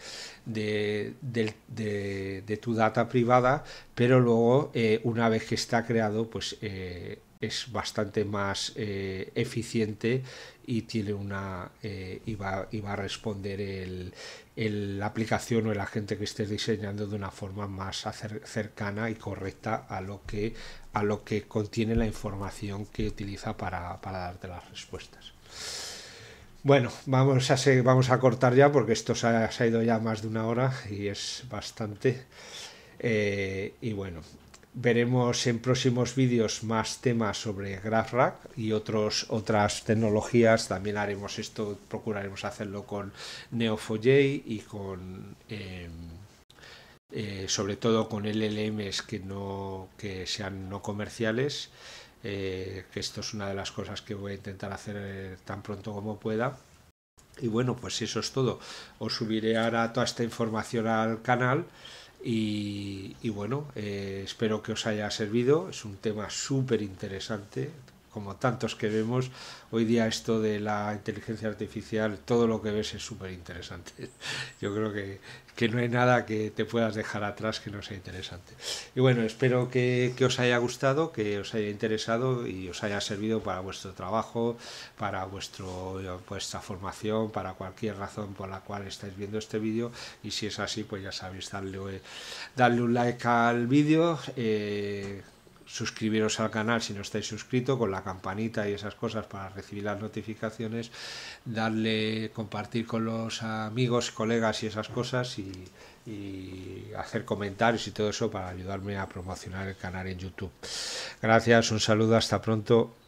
tu data privada, pero luego eh, una vez que está creado, pues eh, es bastante más eh, eficiente y tiene una y va, va, a responder el, la aplicación o el agente que estés diseñando de una forma más cercana y correcta a lo que a lo que contiene la información que utiliza para darte las respuestas. Bueno, vamos a, vamos a cortar ya porque esto se ha, ido ya más de una hora y es bastante. Eh, y bueno, veremos en próximos vídeos más temas sobre GraphRack y otros, otras tecnologías. También haremos esto, procuraremos hacerlo con Neo4j y con... Em, eh, sobre todo con LLMs que no que sean no comerciales eh, que esto es una de las cosas que voy a intentar hacer eh, tan pronto como pueda. Y bueno, pues eso es todo. Os subiré ahora toda esta información al canal. Y, bueno, eh, espero que os haya servido. Es un tema súper interesante, como tantos que vemos. Hoy día esto de la inteligencia artificial, todo lo que ves es súper interesante. Yo creo que, que no hay nada que te puedas dejar atrás que no sea interesante. Y bueno, espero que, os haya gustado, que os haya interesado y os haya servido para vuestro trabajo, para vuestro, vuestra formación, para cualquier razón por la cual estáis viendo este vídeo. Y si es así, pues ya sabéis, darle, darle un like al vídeo. Eh, suscribiros al canal si no estáis suscrito, con la campanita y esas cosas para recibir las notificaciones, darle, compartir con los amigos, colegas y esas cosas y, y hacer comentarios y todo eso para ayudarme a promocionar el canal en YouTube. Gracias, un saludo, hasta pronto.